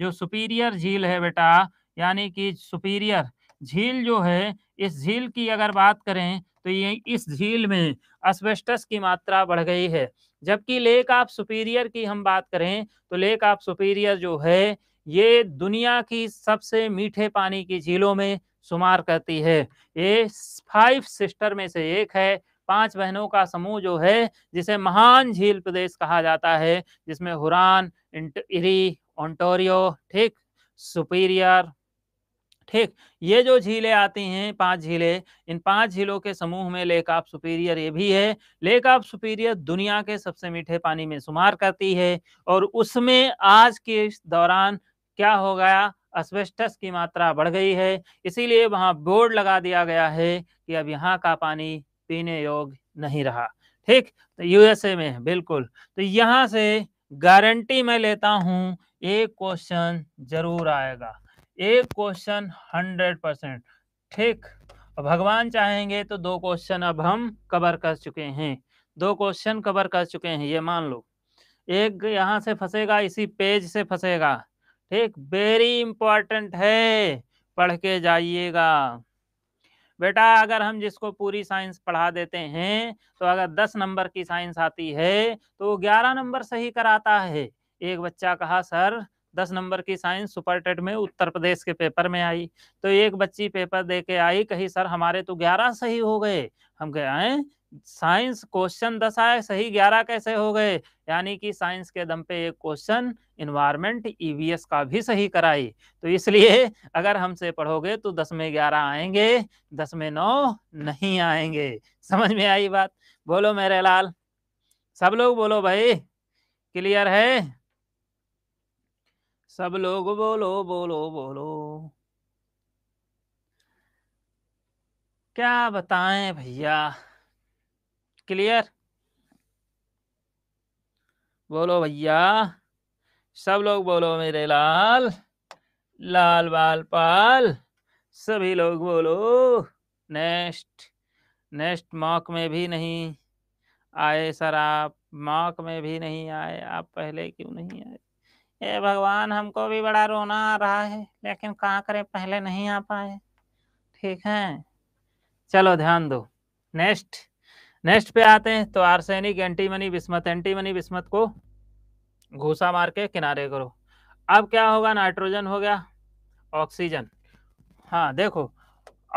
Speaker 1: जो सुपीरियर झील है बेटा यानी कि सुपीरियर झील जो है इस झील की अगर बात करें तो ये इस झील में अस्बेस्टस की मात्रा बढ़ गई है जबकि लेक ऑफ सुपीरियर की हम बात करें तो लेक ऑफ सुपीरियर जो है ये दुनिया की सबसे मीठे पानी की झीलों में शुमार करती है ये फाइव सिस्टर में से एक है पांच बहनों का समूह जो है जिसे महान झील प्रदेश कहा जाता है जिसमें हुरान इरी ओंटोरियो ठीक सुपीरियर ठीक ये जो झीलें आती हैं पांच झीलें इन पांच झीलों के समूह में लेक ऑफ सुपीरियर ये भी है लेक ऑफ सुपीरियर दुनिया के सबसे मीठे पानी में शुमार करती है और उसमें आज के दौरान क्या हो गया अस्वेस्टस की मात्रा बढ़ गई है इसीलिए वहाँ बोर्ड लगा दिया गया है कि अब यहाँ का पानी पीने योग्य नहीं रहा ठीक तो यूएसए में बिल्कुल तो यहाँ से गारंटी मैं लेता हूँ एक क्वेश्चन जरूर आएगा एक क्वेश्चन हंड्रेड परसेंट ठीक भगवान चाहेंगे तो दो क्वेश्चन अब हम कवर कर चुके हैं दो क्वेश्चन कवर कर चुके हैं ये मान लो एक यहाँ से फंसेगा इसी पेज से फंसेगा ठीक वेरी इंपॉर्टेंट है पढ़ के जाइएगा बेटा अगर हम जिसको पूरी साइंस पढ़ा देते हैं तो अगर दस नंबर की साइंस आती है तो वो ग्यारह नंबर सही कराता है एक बच्चा कहा सर दस नंबर की साइंस सुपर टेट में उत्तर प्रदेश के पेपर में आई तो एक बच्ची पेपर दे के आई कही सर हमारे तो ग्यारह सही हो गए हम कहे आए साइंस क्वेश्चन दस आए सही ग्यारह कैसे हो गए यानी कि साइंस के दम पे एक क्वेश्चन इन्वायरमेंट ईवीएस का भी सही कराई तो इसलिए अगर हमसे पढ़ोगे तो दस में ग्यारह आएंगे दस में नौ नहीं आएंगे समझ में आई बात बोलो मेरे लाल सब लोग बोलो भाई क्लियर है सब लोग बोलो बोलो बोलो क्या बताएं भैया क्लियर बोलो भैया सब लोग बोलो मेरे लाल लाल बाल पाल सभी लोग बोलो नेक्स्ट नेक्स्ट मॉक में भी नहीं आए सर आप मॉक में भी नहीं आए आप पहले क्यों नहीं आए हे भगवान हमको भी बड़ा रोना आ रहा है लेकिन कहाँ करें पहले नहीं आ पाए ठीक है चलो ध्यान दो नेक्स्ट नेक्स्ट पे आते हैं तो arsenic antimony bismuth antimony bismuth को घूसा मार के किनारे करो अब क्या होगा नाइट्रोजन हो गया ऑक्सीजन हाँ देखो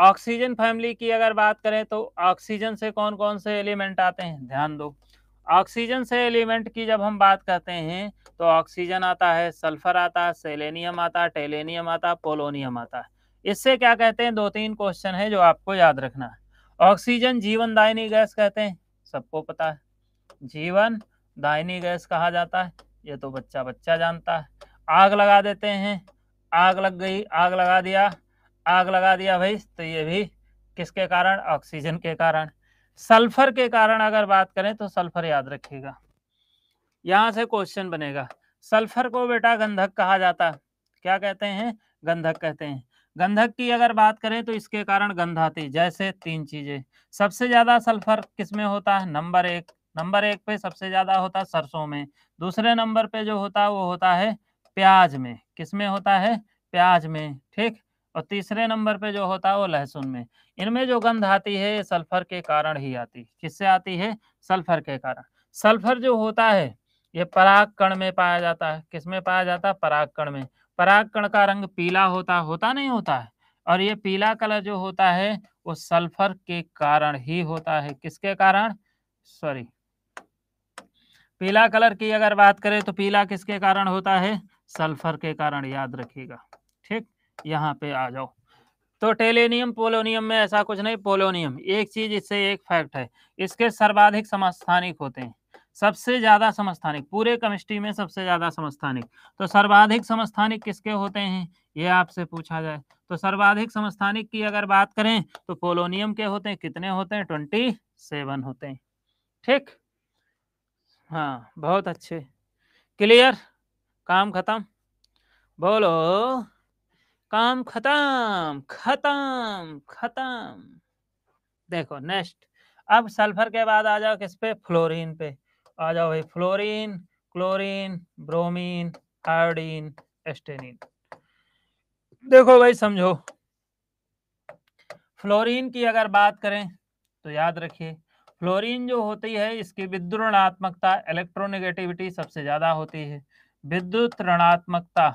Speaker 1: ऑक्सीजन फैमिली की अगर बात करें तो ऑक्सीजन से कौन कौन से एलिमेंट आते हैं ध्यान दो ऑक्सीजन से एलिमेंट की जब हम बात करते हैं तो ऑक्सीजन आता है सल्फर आता है सेलेनियम आता है टेलेनियम आता है पोलोनियम आता है इससे क्या कहते हैं दो तीन क्वेश्चन है जो आपको याद रखना है ऑक्सीजन जीवन दायनी गैस कहते हैं सबको पता है जीवन दायनी गैस कहा जाता है ये तो बच्चा बच्चा जानता है आग लगा देते हैं आग लग गई आग लगा दिया आग लगा दिया भाई तो ये भी किसके कारण ऑक्सीजन के कारण सल्फर के कारण अगर बात करें तो सल्फर याद रखिएगा यहां से क्वेश्चन बनेगा सल्फर को बेटा गंधक कहा जाता है क्या कहते हैं गंधक कहते हैं गंधक की अगर बात करें तो इसके कारण गंध आती जैसे तीन चीजें सबसे ज्यादा सल्फर किस में होता है नंबर एक नंबर एक पे सबसे ज्यादा होता है सरसों में दूसरे नंबर पे जो होता है वो होता है प्याज में किस में होता है प्याज में ठीक और तीसरे नंबर पे जो होता है वो लहसुन में इनमें जो गंध आती है ये सल्फर के कारण ही आती है किससे आती है सल्फर के कारण सल्फर जो होता है ये पराग कण में पाया जाता है किसमें पाया जाता है पराग कण में पराग कण का रंग पीला होता होता नहीं होता है और ये पीला कलर जो होता है वो सल्फर के कारण ही होता है किसके कारण सॉरी पीला कलर की अगर बात करें तो पीला किसके कारण होता है सल्फर के कारण याद रखिएगा ठीक यहाँ पे आ जाओ तो टेलेनियम पोलोनियम में ऐसा कुछ नहीं पोलोनियम एक चीज इससे एक फैक्ट है इसके सर्वाधिक समस्थानिक होते हैं सबसे ज्यादा समस्थानिक पूरे केमिस्ट्री में सबसे ज्यादा समस्थानिक तो सर्वाधिक समस्थानिक किसके होते हैं ये आपसे पूछा जाए तो सर्वाधिक समस्थानिक की अगर बात करें तो पोलोनियम के होते हैं कितने होते हैं ट्वेंटी सेवन होते हैं ठीक हाँ बहुत अच्छे क्लियर काम खत्म बोलो काम खत्म खत्म खत्म देखो नेक्स्ट अब सल्फर के बाद आ जाओ किस पे फ्लोरीन पे आ जाओ भाई fluorine chlorine bromine iodine astatine देखो भाई समझो फ्लोरीन की अगर बात करें तो याद रखिए फ्लोरीन जो होती है इसकी विद्युत ऋणात्मकता इलेक्ट्रोनेगेटिविटी सबसे ज्यादा होती है विद्युत ऋणात्मकता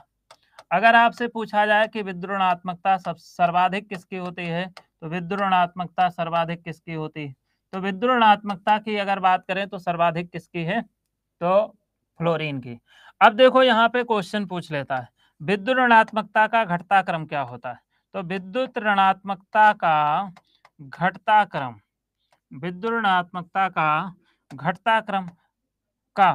Speaker 1: अगर आपसे पूछा जाए कि विद्रोणात्मकता सब सर्वाधिक किसकी होती है तो विद्रोणात्मकता सर्वाधिक किसकी होती है तो विद्रोणात्मकता की अगर बात करें तो सर्वाधिक किसकी है तो फ्लोरीन की अब देखो यहाँ पे क्वेश्चन पूछ लेता है विद्युत ऋणात्मकता का घटता क्रम क्या होता है तो विद्युत ऋणात्मकता का घटता क्रम विद्युत ऋणात्मकता का घटता क्रम का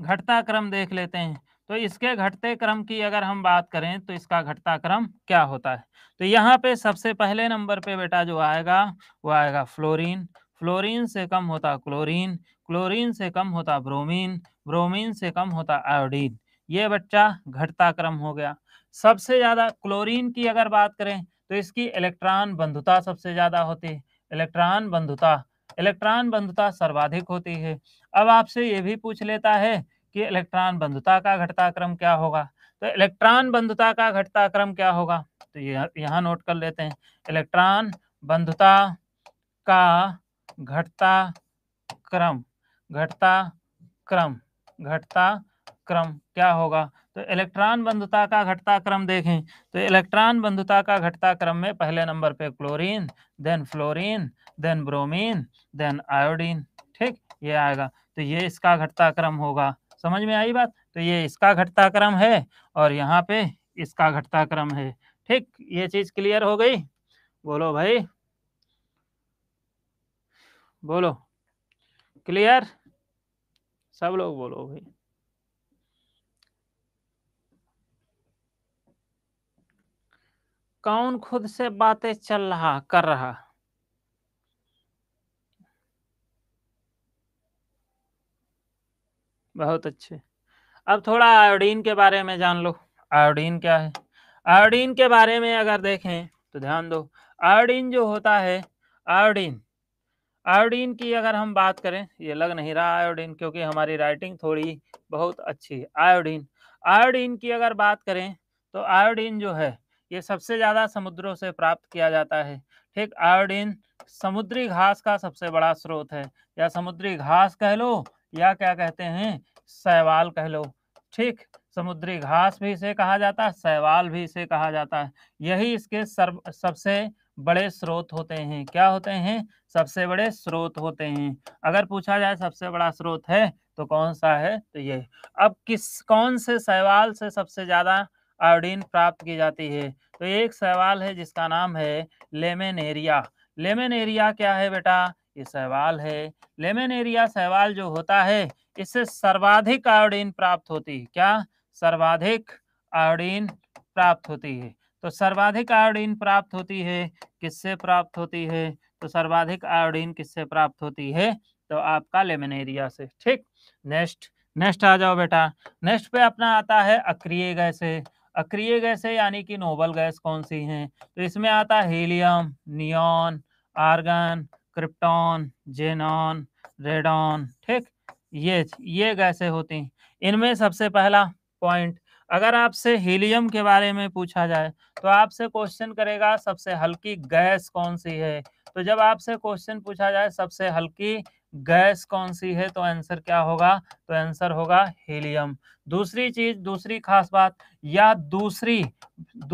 Speaker 1: घटता क्रम देख लेते हैं तो इसके घटते क्रम की अगर हम बात करें तो इसका घटता क्रम क्या होता है तो यहाँ पे सबसे पहले नंबर पे बेटा जो आएगा वो आएगा फ्लोरीन फ्लोरीन से कम होता क्लोरीन क्लोरीन से कम होता ब्रोमीन ब्रोमीन से कम होता आयोडीन ये बच्चा घटता क्रम हो गया सबसे ज़्यादा क्लोरीन की अगर बात करें तो इसकी इलेक्ट्रॉन बंधुता सबसे ज़्यादा होती है इलेक्ट्रॉन बंधुता इलेक्ट्रॉन बंधुता सर्वाधिक होती है अब आपसे ये भी पूछ लेता है कि इलेक्ट्रॉन बंधुता का घटता क्रम क्या होगा तो इलेक्ट्रॉन बंधुता का घटता क्रम क्या होगा तो यह यहाँ नोट कर लेते हैं इलेक्ट्रॉन बंधुता का घटता क्रम घटता क्रम घटता क्रम क्या होगा तो इलेक्ट्रॉन बंधुता का घटता क्रम देखें तो इलेक्ट्रॉन बंधुता का घटता क्रम में पहले नंबर पे chlorine then fluorine then bromine then iodine ठीक ये आएगा तो ये इसका घटता क्रम होगा समझ में आई बात तो ये इसका घटता क्रम है और यहाँ पे इसका घटता क्रम है ठीक ये चीज क्लियर हो गई बोलो भाई बोलो क्लियर सब लोग बोलो भाई कौन खुद से बातें चल रहा कर रहा बहुत अच्छे अब थोड़ा आयोडीन के बारे में जान लो आयोडीन क्या है आयोडीन के बारे में अगर देखें तो ध्यान दो आयोडीन जो होता है आयोडीन आयोडीन की अगर हम बात करें ये लग नहीं रहा आयोडीन क्योंकि हमारी राइटिंग थोड़ी बहुत अच्छी है आयोडीन आयोडीन की अगर बात करें तो आयोडीन जो है ये सबसे ज़्यादा समुद्रों से प्राप्त किया जाता है ठीक आयोडीन समुद्री घास का सबसे बड़ा स्रोत है या समुद्री घास कह लो या क्या कहते हैं सहवाल कह लो ठीक समुद्री घास भी इसे कहा जाता है सवाल भी इसे कहा जाता है यही इसके सर्व सबसे बड़े स्रोत होते हैं क्या होते हैं सबसे बड़े स्रोत होते हैं अगर पूछा जाए सबसे बड़ा स्रोत है तो कौन सा है तो ये अब किस कौन से सहवाल से सबसे ज़्यादा आयोडीन प्राप्त की जाती है तो एक सहवाल है जिसका नाम है लेमेनेरिया लेमेनेरिया क्या है बेटा ये सहवाल है लेमन एरिया सहवाल जो होता है इससे सर्वाधिक आयोडीन प्राप्त होती है क्या सर्वाधिक आयोडीन प्राप्त होती है तो सर्वाधिक आयोडीन प्राप्त होती है किससे प्राप्त होती है तो सर्वाधिक आयोडीन किससे प्राप्त होती है तो आपका लेमन एरिया से ठीक नेक्स्ट नेक्स्ट आ जाओ बेटा नेक्स्ट पे अपना आता है अक्रिय गैस अक्रिय गैसें यानी कि नोबल गैस कौन सी है तो इसमें आता है helium neon argon krypton xenon radon ठीक ये ये कैसे होती हैं इनमें सबसे पहला पॉइंट अगर आपसे हीलियम के बारे में पूछा जाए तो आपसे क्वेश्चन करेगा सबसे हल्की गैस कौन सी है तो जब आपसे क्वेश्चन पूछा जाए सबसे हल्की गैस कौन सी है तो आंसर क्या होगा तो आंसर होगा हीलियम दूसरी चीज दूसरी खास बात या दूसरी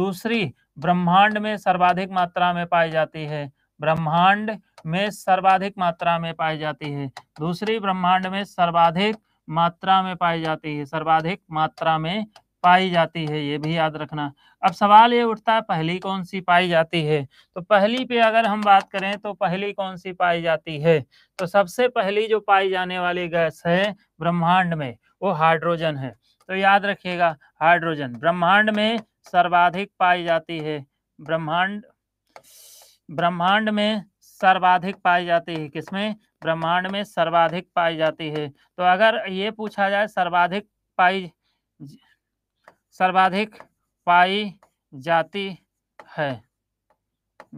Speaker 1: दूसरी ब्रह्मांड में सर्वाधिक मात्रा में पाई जाती है ब्रह्मांड में सर्वाधिक मात्रा में पाई जाती है दूसरी ब्रह्मांड में सर्वाधिक मात्रा में पाई जाती है सर्वाधिक मात्रा में पाई जाती है ये भी याद रखना अब सवाल ये उठता है पहली कौन सी पाई जाती है तो पहली पे अगर हम बात करें तो पहली कौन सी पाई जाती है तो सबसे पहली जो पाई जाने वाली गैस है ब्रह्मांड में वो हाइड्रोजन है तो याद रखिएगा हाइड्रोजन ब्रह्मांड में सर्वाधिक पाई जाती है ब्रह्मांड ब्रह्मांड में सर्वाधिक पाई जाती है किसमें ब्रह्मांड में सर्वाधिक पाई जाती है तो अगर ये पूछा जाए सर्वाधिक पाई सर्वाधिक पाई जाती है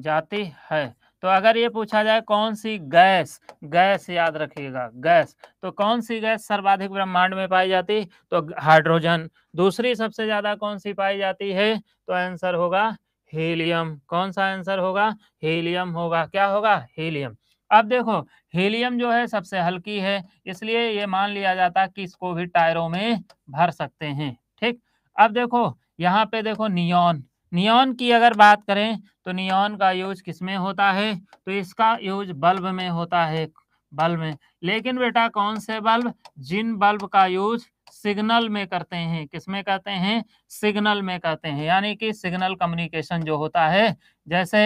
Speaker 1: जाती है तो अगर ये पूछा जाए कौन सी गैस गैस याद रखिएगा गैस तो कौन सी गैस सर्वाधिक ब्रह्मांड में पाई जाती तो हाइड्रोजन दूसरी सबसे ज्यादा कौन सी पाई जाती है तो आंसर होगा हीलियम कौन सा आंसर होगा हीलियम होगा क्या होगा हीलियम अब देखो हीलियम जो है सबसे हल्की है इसलिए ये मान लिया जाता कि इसको भी टायरों में भर सकते हैं ठीक अब देखो यहाँ पे देखो नियॉन नियॉन की अगर बात करें तो नियॉन का यूज किस में होता है तो इसका यूज बल्ब में होता है बल्ब में लेकिन बेटा कौन से बल्ब जिन बल्ब का यूज सिग्नल में करते हैं किसमें कहते हैं सिग्नल में कहते हैं यानी कि सिग्नल कम्युनिकेशन जो होता है जैसे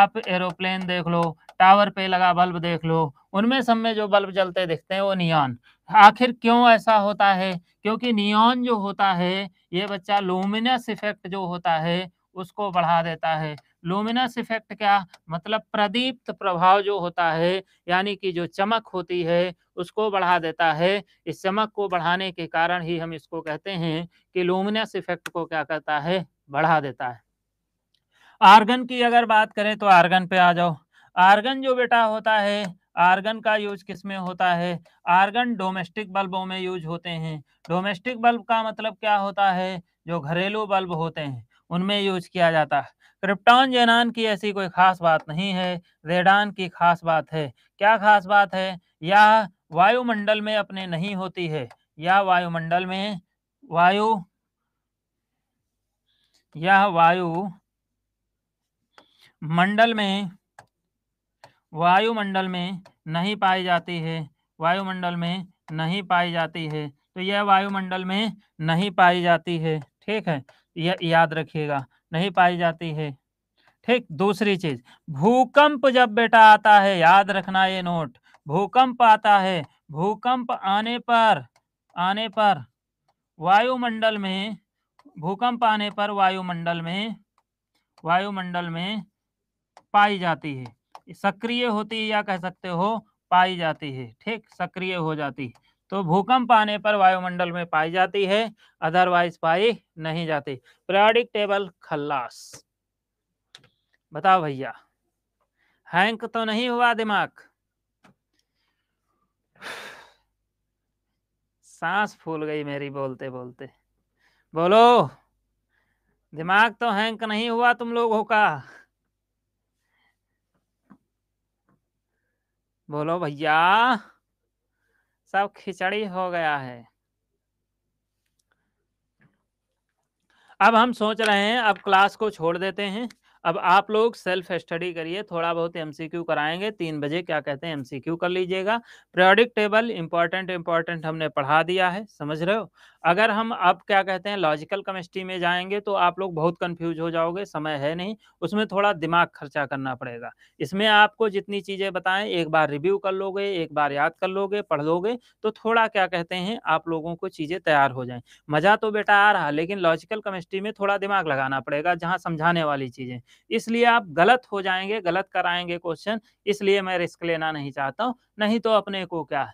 Speaker 1: आप एरोप्लेन देख लो टावर पे लगा बल्ब देख लो उनमें सब में जो बल्ब जलते दिखते हैं वो नियॉन आखिर क्यों ऐसा होता है क्योंकि नियॉन जो होता है ये बच्चा लूमिनस इफेक्ट जो होता है उसको बढ़ा देता है लोमिनस इफेक्ट क्या मतलब प्रदीप्त प्रभाव जो होता है यानी कि जो चमक होती है उसको बढ़ा देता है इस चमक को बढ़ाने के कारण ही हम इसको कहते हैं कि लोमिनस इफेक्ट को क्या करता है बढ़ा देता है आर्गन की अगर बात करें तो आर्गन पे आ जाओ आर्गन जो बेटा होता है आर्गन का यूज किस में होता है आर्गन डोमेस्टिक बल्बों में यूज होते हैं डोमेस्टिक बल्ब का मतलब क्या होता है जो घरेलू बल्ब होते हैं उनमें यूज किया जाता है क्रिप्टॉन जेनान की ऐसी कोई खास बात नहीं है रेडान की खास बात है क्या खास बात है यह वायुमंडल में अपने नहीं होती है यह वायुमंडल में वायु यह वायु मंडल में वायुमंडल में नहीं पाई जाती है वायुमंडल में नहीं पाई जाती है तो यह वायुमंडल में नहीं पाई जाती है ठीक है यह याद रखिएगा नहीं पाई जाती है ठीक दूसरी चीज भूकंप जब बेटा आता है याद रखना ये नोट भूकंप आता है भूकंप आने पर आने पर वायुमंडल में भूकंप आने पर वायुमंडल में वायुमंडल में पाई जाती है सक्रिय होती है या कह सकते हो पाई जाती है ठीक सक्रिय हो जाती है तो भूकंप आने पर वायुमंडल में पाई जाती है अदरवाइज पाई नहीं जाती टेबल खल्लास बताओ भैया हैंक तो नहीं हुआ दिमाग सांस फूल गई मेरी बोलते बोलते बोलो दिमाग तो हैंक नहीं हुआ तुम लोगों का बोलो भैया सब खिचड़ी हो गया है अब हम सोच रहे हैं अब क्लास को छोड़ देते हैं अब आप लोग सेल्फ स्टडी करिए थोड़ा बहुत एमसीक्यू कराएंगे तीन बजे क्या कहते हैं एमसीक्यू कर लीजिएगा पीरियोडिक टेबल इंपॉर्टेंट इंपॉर्टेंट हमने पढ़ा दिया है समझ रहे हो अगर हम अब क्या कहते हैं लॉजिकल केमिस्ट्री में जाएंगे तो आप लोग बहुत कंफ्यूज हो जाओगे समय है नहीं उसमें थोड़ा दिमाग खर्चा करना पड़ेगा इसमें आपको जितनी चीज़ें बताएं एक बार रिव्यू कर लोगे एक बार याद कर लोगे पढ़ लोगे तो थोड़ा क्या कहते हैं आप लोगों को चीज़ें तैयार हो जाएँ मज़ा तो बेटा आ रहा लेकिन लॉजिकल केमिस्ट्री में थोड़ा दिमाग लगाना पड़ेगा जहाँ समझाने वाली चीज़ें इसलिए आप गलत हो जाएंगे गलत कराएंगे क्वेश्चन इसलिए मैं रिस्क लेना नहीं चाहता हूँ नहीं तो अपने को क्या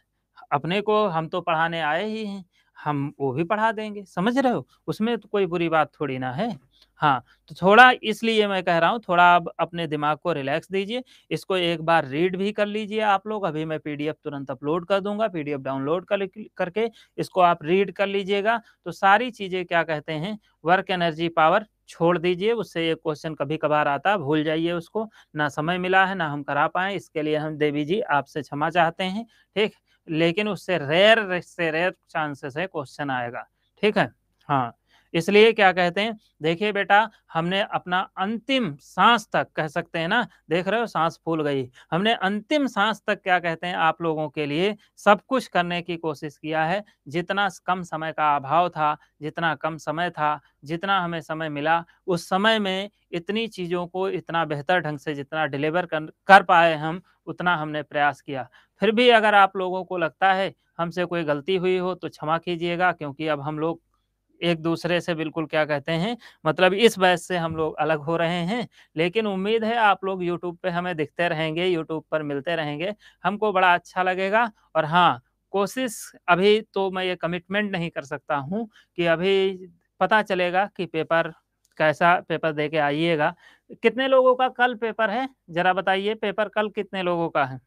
Speaker 1: अपने को हम तो पढ़ाने आए ही हैं हम वो भी पढ़ा देंगे समझ रहे हो उसमें तो कोई बुरी बात थोड़ी ना है हाँ तो थोड़ा इसलिए मैं कह रहा हूँ थोड़ा आप अपने दिमाग को रिलैक्स दीजिए इसको एक बार रीड भी कर लीजिए आप लोग अभी मैं पीडीएफ तुरंत अपलोड कर दूंगा पीडीएफ डाउनलोड कर करके इसको आप रीड कर लीजिएगा तो सारी चीज़ें क्या कहते हैं वर्क एनर्जी पावर छोड़ दीजिए उससे एक क्वेश्चन कभी कभार आता भूल जाइए उसको ना समय मिला है ना हम करा पाए इसके लिए हम देवी जी आपसे क्षमा चाहते हैं ठीक लेकिन उससे रेयर से रेयर चांसेस है क्वेश्चन आएगा ठीक है हाँ इसलिए क्या कहते हैं देखिए बेटा हमने अपना अंतिम सांस तक कह सकते हैं ना देख रहे हो सांस फूल गई हमने अंतिम सांस तक क्या कहते हैं आप लोगों के लिए सब कुछ करने की कोशिश किया है जितना कम समय का अभाव था जितना कम समय था जितना हमें समय मिला उस समय में इतनी चीज़ों को इतना बेहतर ढंग से जितना डिलीवर कर, कर पाए हम उतना हमने प्रयास किया फिर भी अगर आप लोगों को लगता है हमसे कोई गलती हुई हो तो क्षमा कीजिएगा क्योंकि अब हम लोग एक दूसरे से बिल्कुल क्या कहते हैं मतलब इस बहस से हम लोग अलग हो रहे हैं लेकिन उम्मीद है आप लोग यूट्यूब पे हमें दिखते रहेंगे यूट्यूब पर मिलते रहेंगे हमको बड़ा अच्छा लगेगा और हाँ कोशिश अभी तो मैं ये कमिटमेंट नहीं कर सकता हूँ कि अभी पता चलेगा कि पेपर कैसा पेपर दे के आइएगा कितने लोगों का कल पेपर है जरा बताइए पेपर कल कितने लोगों का है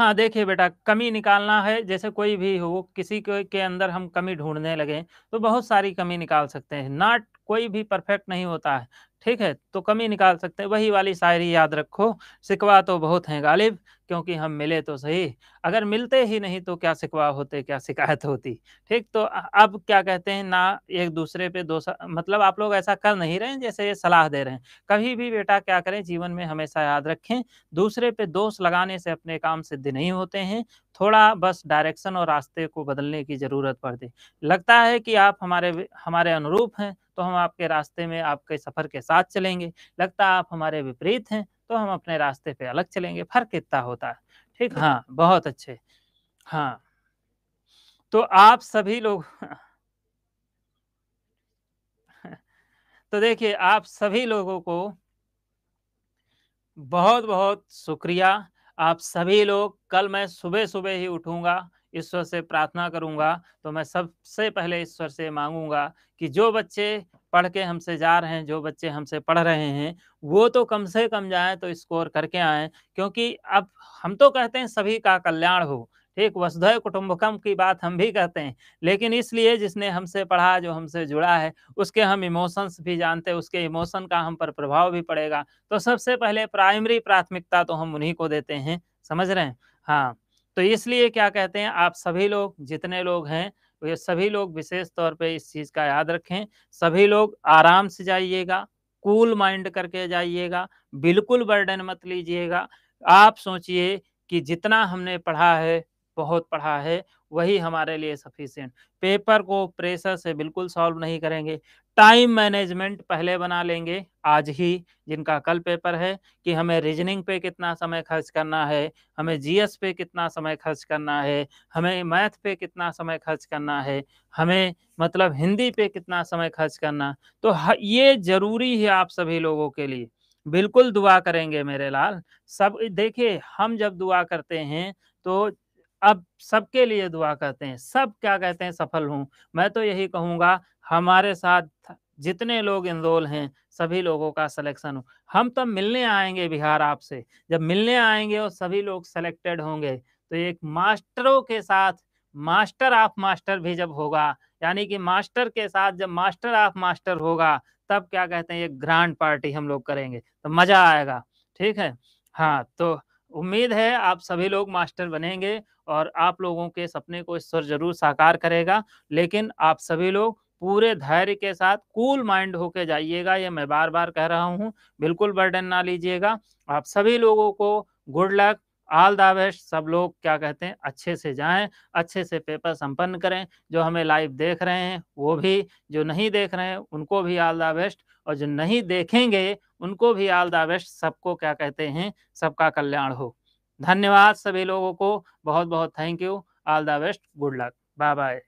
Speaker 1: हाँ देखिए बेटा कमी निकालना है जैसे कोई भी हो किसी के, के अंदर हम कमी ढूंढने लगे तो बहुत सारी कमी निकाल सकते हैं नॉट कोई भी परफेक्ट नहीं होता है ठीक है तो कमी निकाल सकते हैं वही वाली शायरी याद रखो सिकवा तो बहुत है गालिब क्योंकि हम मिले तो सही अगर मिलते ही नहीं तो क्या शिकवा होते क्या शिकायत होती ठीक तो अब क्या कहते हैं ना एक दूसरे पे दो मतलब आप लोग ऐसा कर नहीं रहे जैसे ये सलाह दे रहे हैं कभी भी बेटा क्या करें जीवन में हमेशा याद रखें दूसरे पे दोष लगाने से अपने काम सिद्ध नहीं होते हैं थोड़ा बस डायरेक्शन और रास्ते को बदलने की ज़रूरत पड़ती लगता है कि आप हमारे हमारे अनुरूप हैं तो हम आपके रास्ते में आपके सफ़र के साथ चलेंगे लगता है आप हमारे विपरीत हैं तो हम अपने रास्ते पे अलग चलेंगे फर्क इतना होता है ठीक हाँ बहुत अच्छे हाँ तो आप सभी लोग तो देखिए आप सभी लोगों को बहुत बहुत शुक्रिया आप सभी लोग कल मैं सुबह सुबह ही उठूंगा ईश्वर से प्रार्थना करूंगा तो मैं सबसे पहले ईश्वर से मांगूंगा कि जो बच्चे पढ़ के हमसे जा रहे हैं जो बच्चे हमसे पढ़ रहे हैं वो तो कम से कम जाए तो स्कोर करके आए क्योंकि अब हम तो कहते हैं सभी का कल्याण हो ठीक वसुधैव कुटुम्बकम की बात हम भी कहते हैं लेकिन इसलिए जिसने हमसे पढ़ा जो हमसे जुड़ा है उसके हम इमोशंस भी जानते हैं उसके इमोशन का हम पर प्रभाव भी पड़ेगा तो सबसे पहले प्राइमरी प्राथमिकता तो हम उन्हीं को देते हैं समझ रहे हैं हाँ तो इसलिए क्या कहते हैं आप सभी लोग जितने लोग हैं तो ये सभी लोग विशेष तौर पे इस चीज़ का याद रखें सभी लोग आराम से जाइएगा कूल माइंड करके जाइएगा बिल्कुल बर्डन मत लीजिएगा आप सोचिए कि जितना हमने पढ़ा है बहुत पढ़ा है वही हमारे लिए सफिशियंट पेपर को प्रेशर से बिल्कुल सॉल्व नहीं करेंगे टाइम मैनेजमेंट पहले बना लेंगे आज ही जिनका कल पेपर है कि हमें रीजनिंग पे कितना समय खर्च करना है हमें जीएस पे कितना समय खर्च करना है हमें मैथ पे कितना समय खर्च करना है हमें मतलब हिंदी पे कितना समय खर्च करना तो ये जरूरी है आप सभी लोगों के लिए बिल्कुल दुआ करेंगे मेरे लाल सब देखिए हम जब दुआ करते हैं तो अब सबके लिए दुआ करते हैं सब क्या कहते हैं सफल हूँ मैं तो यही कहूँगा हमारे साथ जितने लोग इनरोल हैं सभी लोगों का सिलेक्शन हो हम तब तो मिलने आएंगे बिहार आपसे जब मिलने आएंगे और सभी लोग सेलेक्टेड होंगे तो एक मास्टरों के साथ मास्टर ऑफ मास्टर भी जब होगा यानी कि मास्टर के साथ जब मास्टर ऑफ मास्टर होगा तब क्या कहते हैं एक ग्रांड पार्टी हम लोग करेंगे तो मजा आएगा ठीक है हाँ तो उम्मीद है आप सभी लोग मास्टर बनेंगे और आप लोगों के सपने को ईश्वर जरूर साकार करेगा लेकिन आप सभी लोग पूरे धैर्य के साथ कूल माइंड होके जाइएगा ये मैं बार बार कह रहा हूँ बिल्कुल बर्डन ना लीजिएगा आप सभी लोगों को good luck all the best सब लोग क्या कहते हैं अच्छे से जाएं अच्छे से पेपर संपन्न करें जो हमें लाइव देख रहे हैं वो भी जो नहीं देख रहे हैं उनको भी ऑल द बेस्ट और जो नहीं देखेंगे उनको भी ऑल द बेस्ट सबको क्या कहते हैं सबका कल्याण हो धन्यवाद सभी लोगों को बहुत बहुत thank you all the best good luck bye bye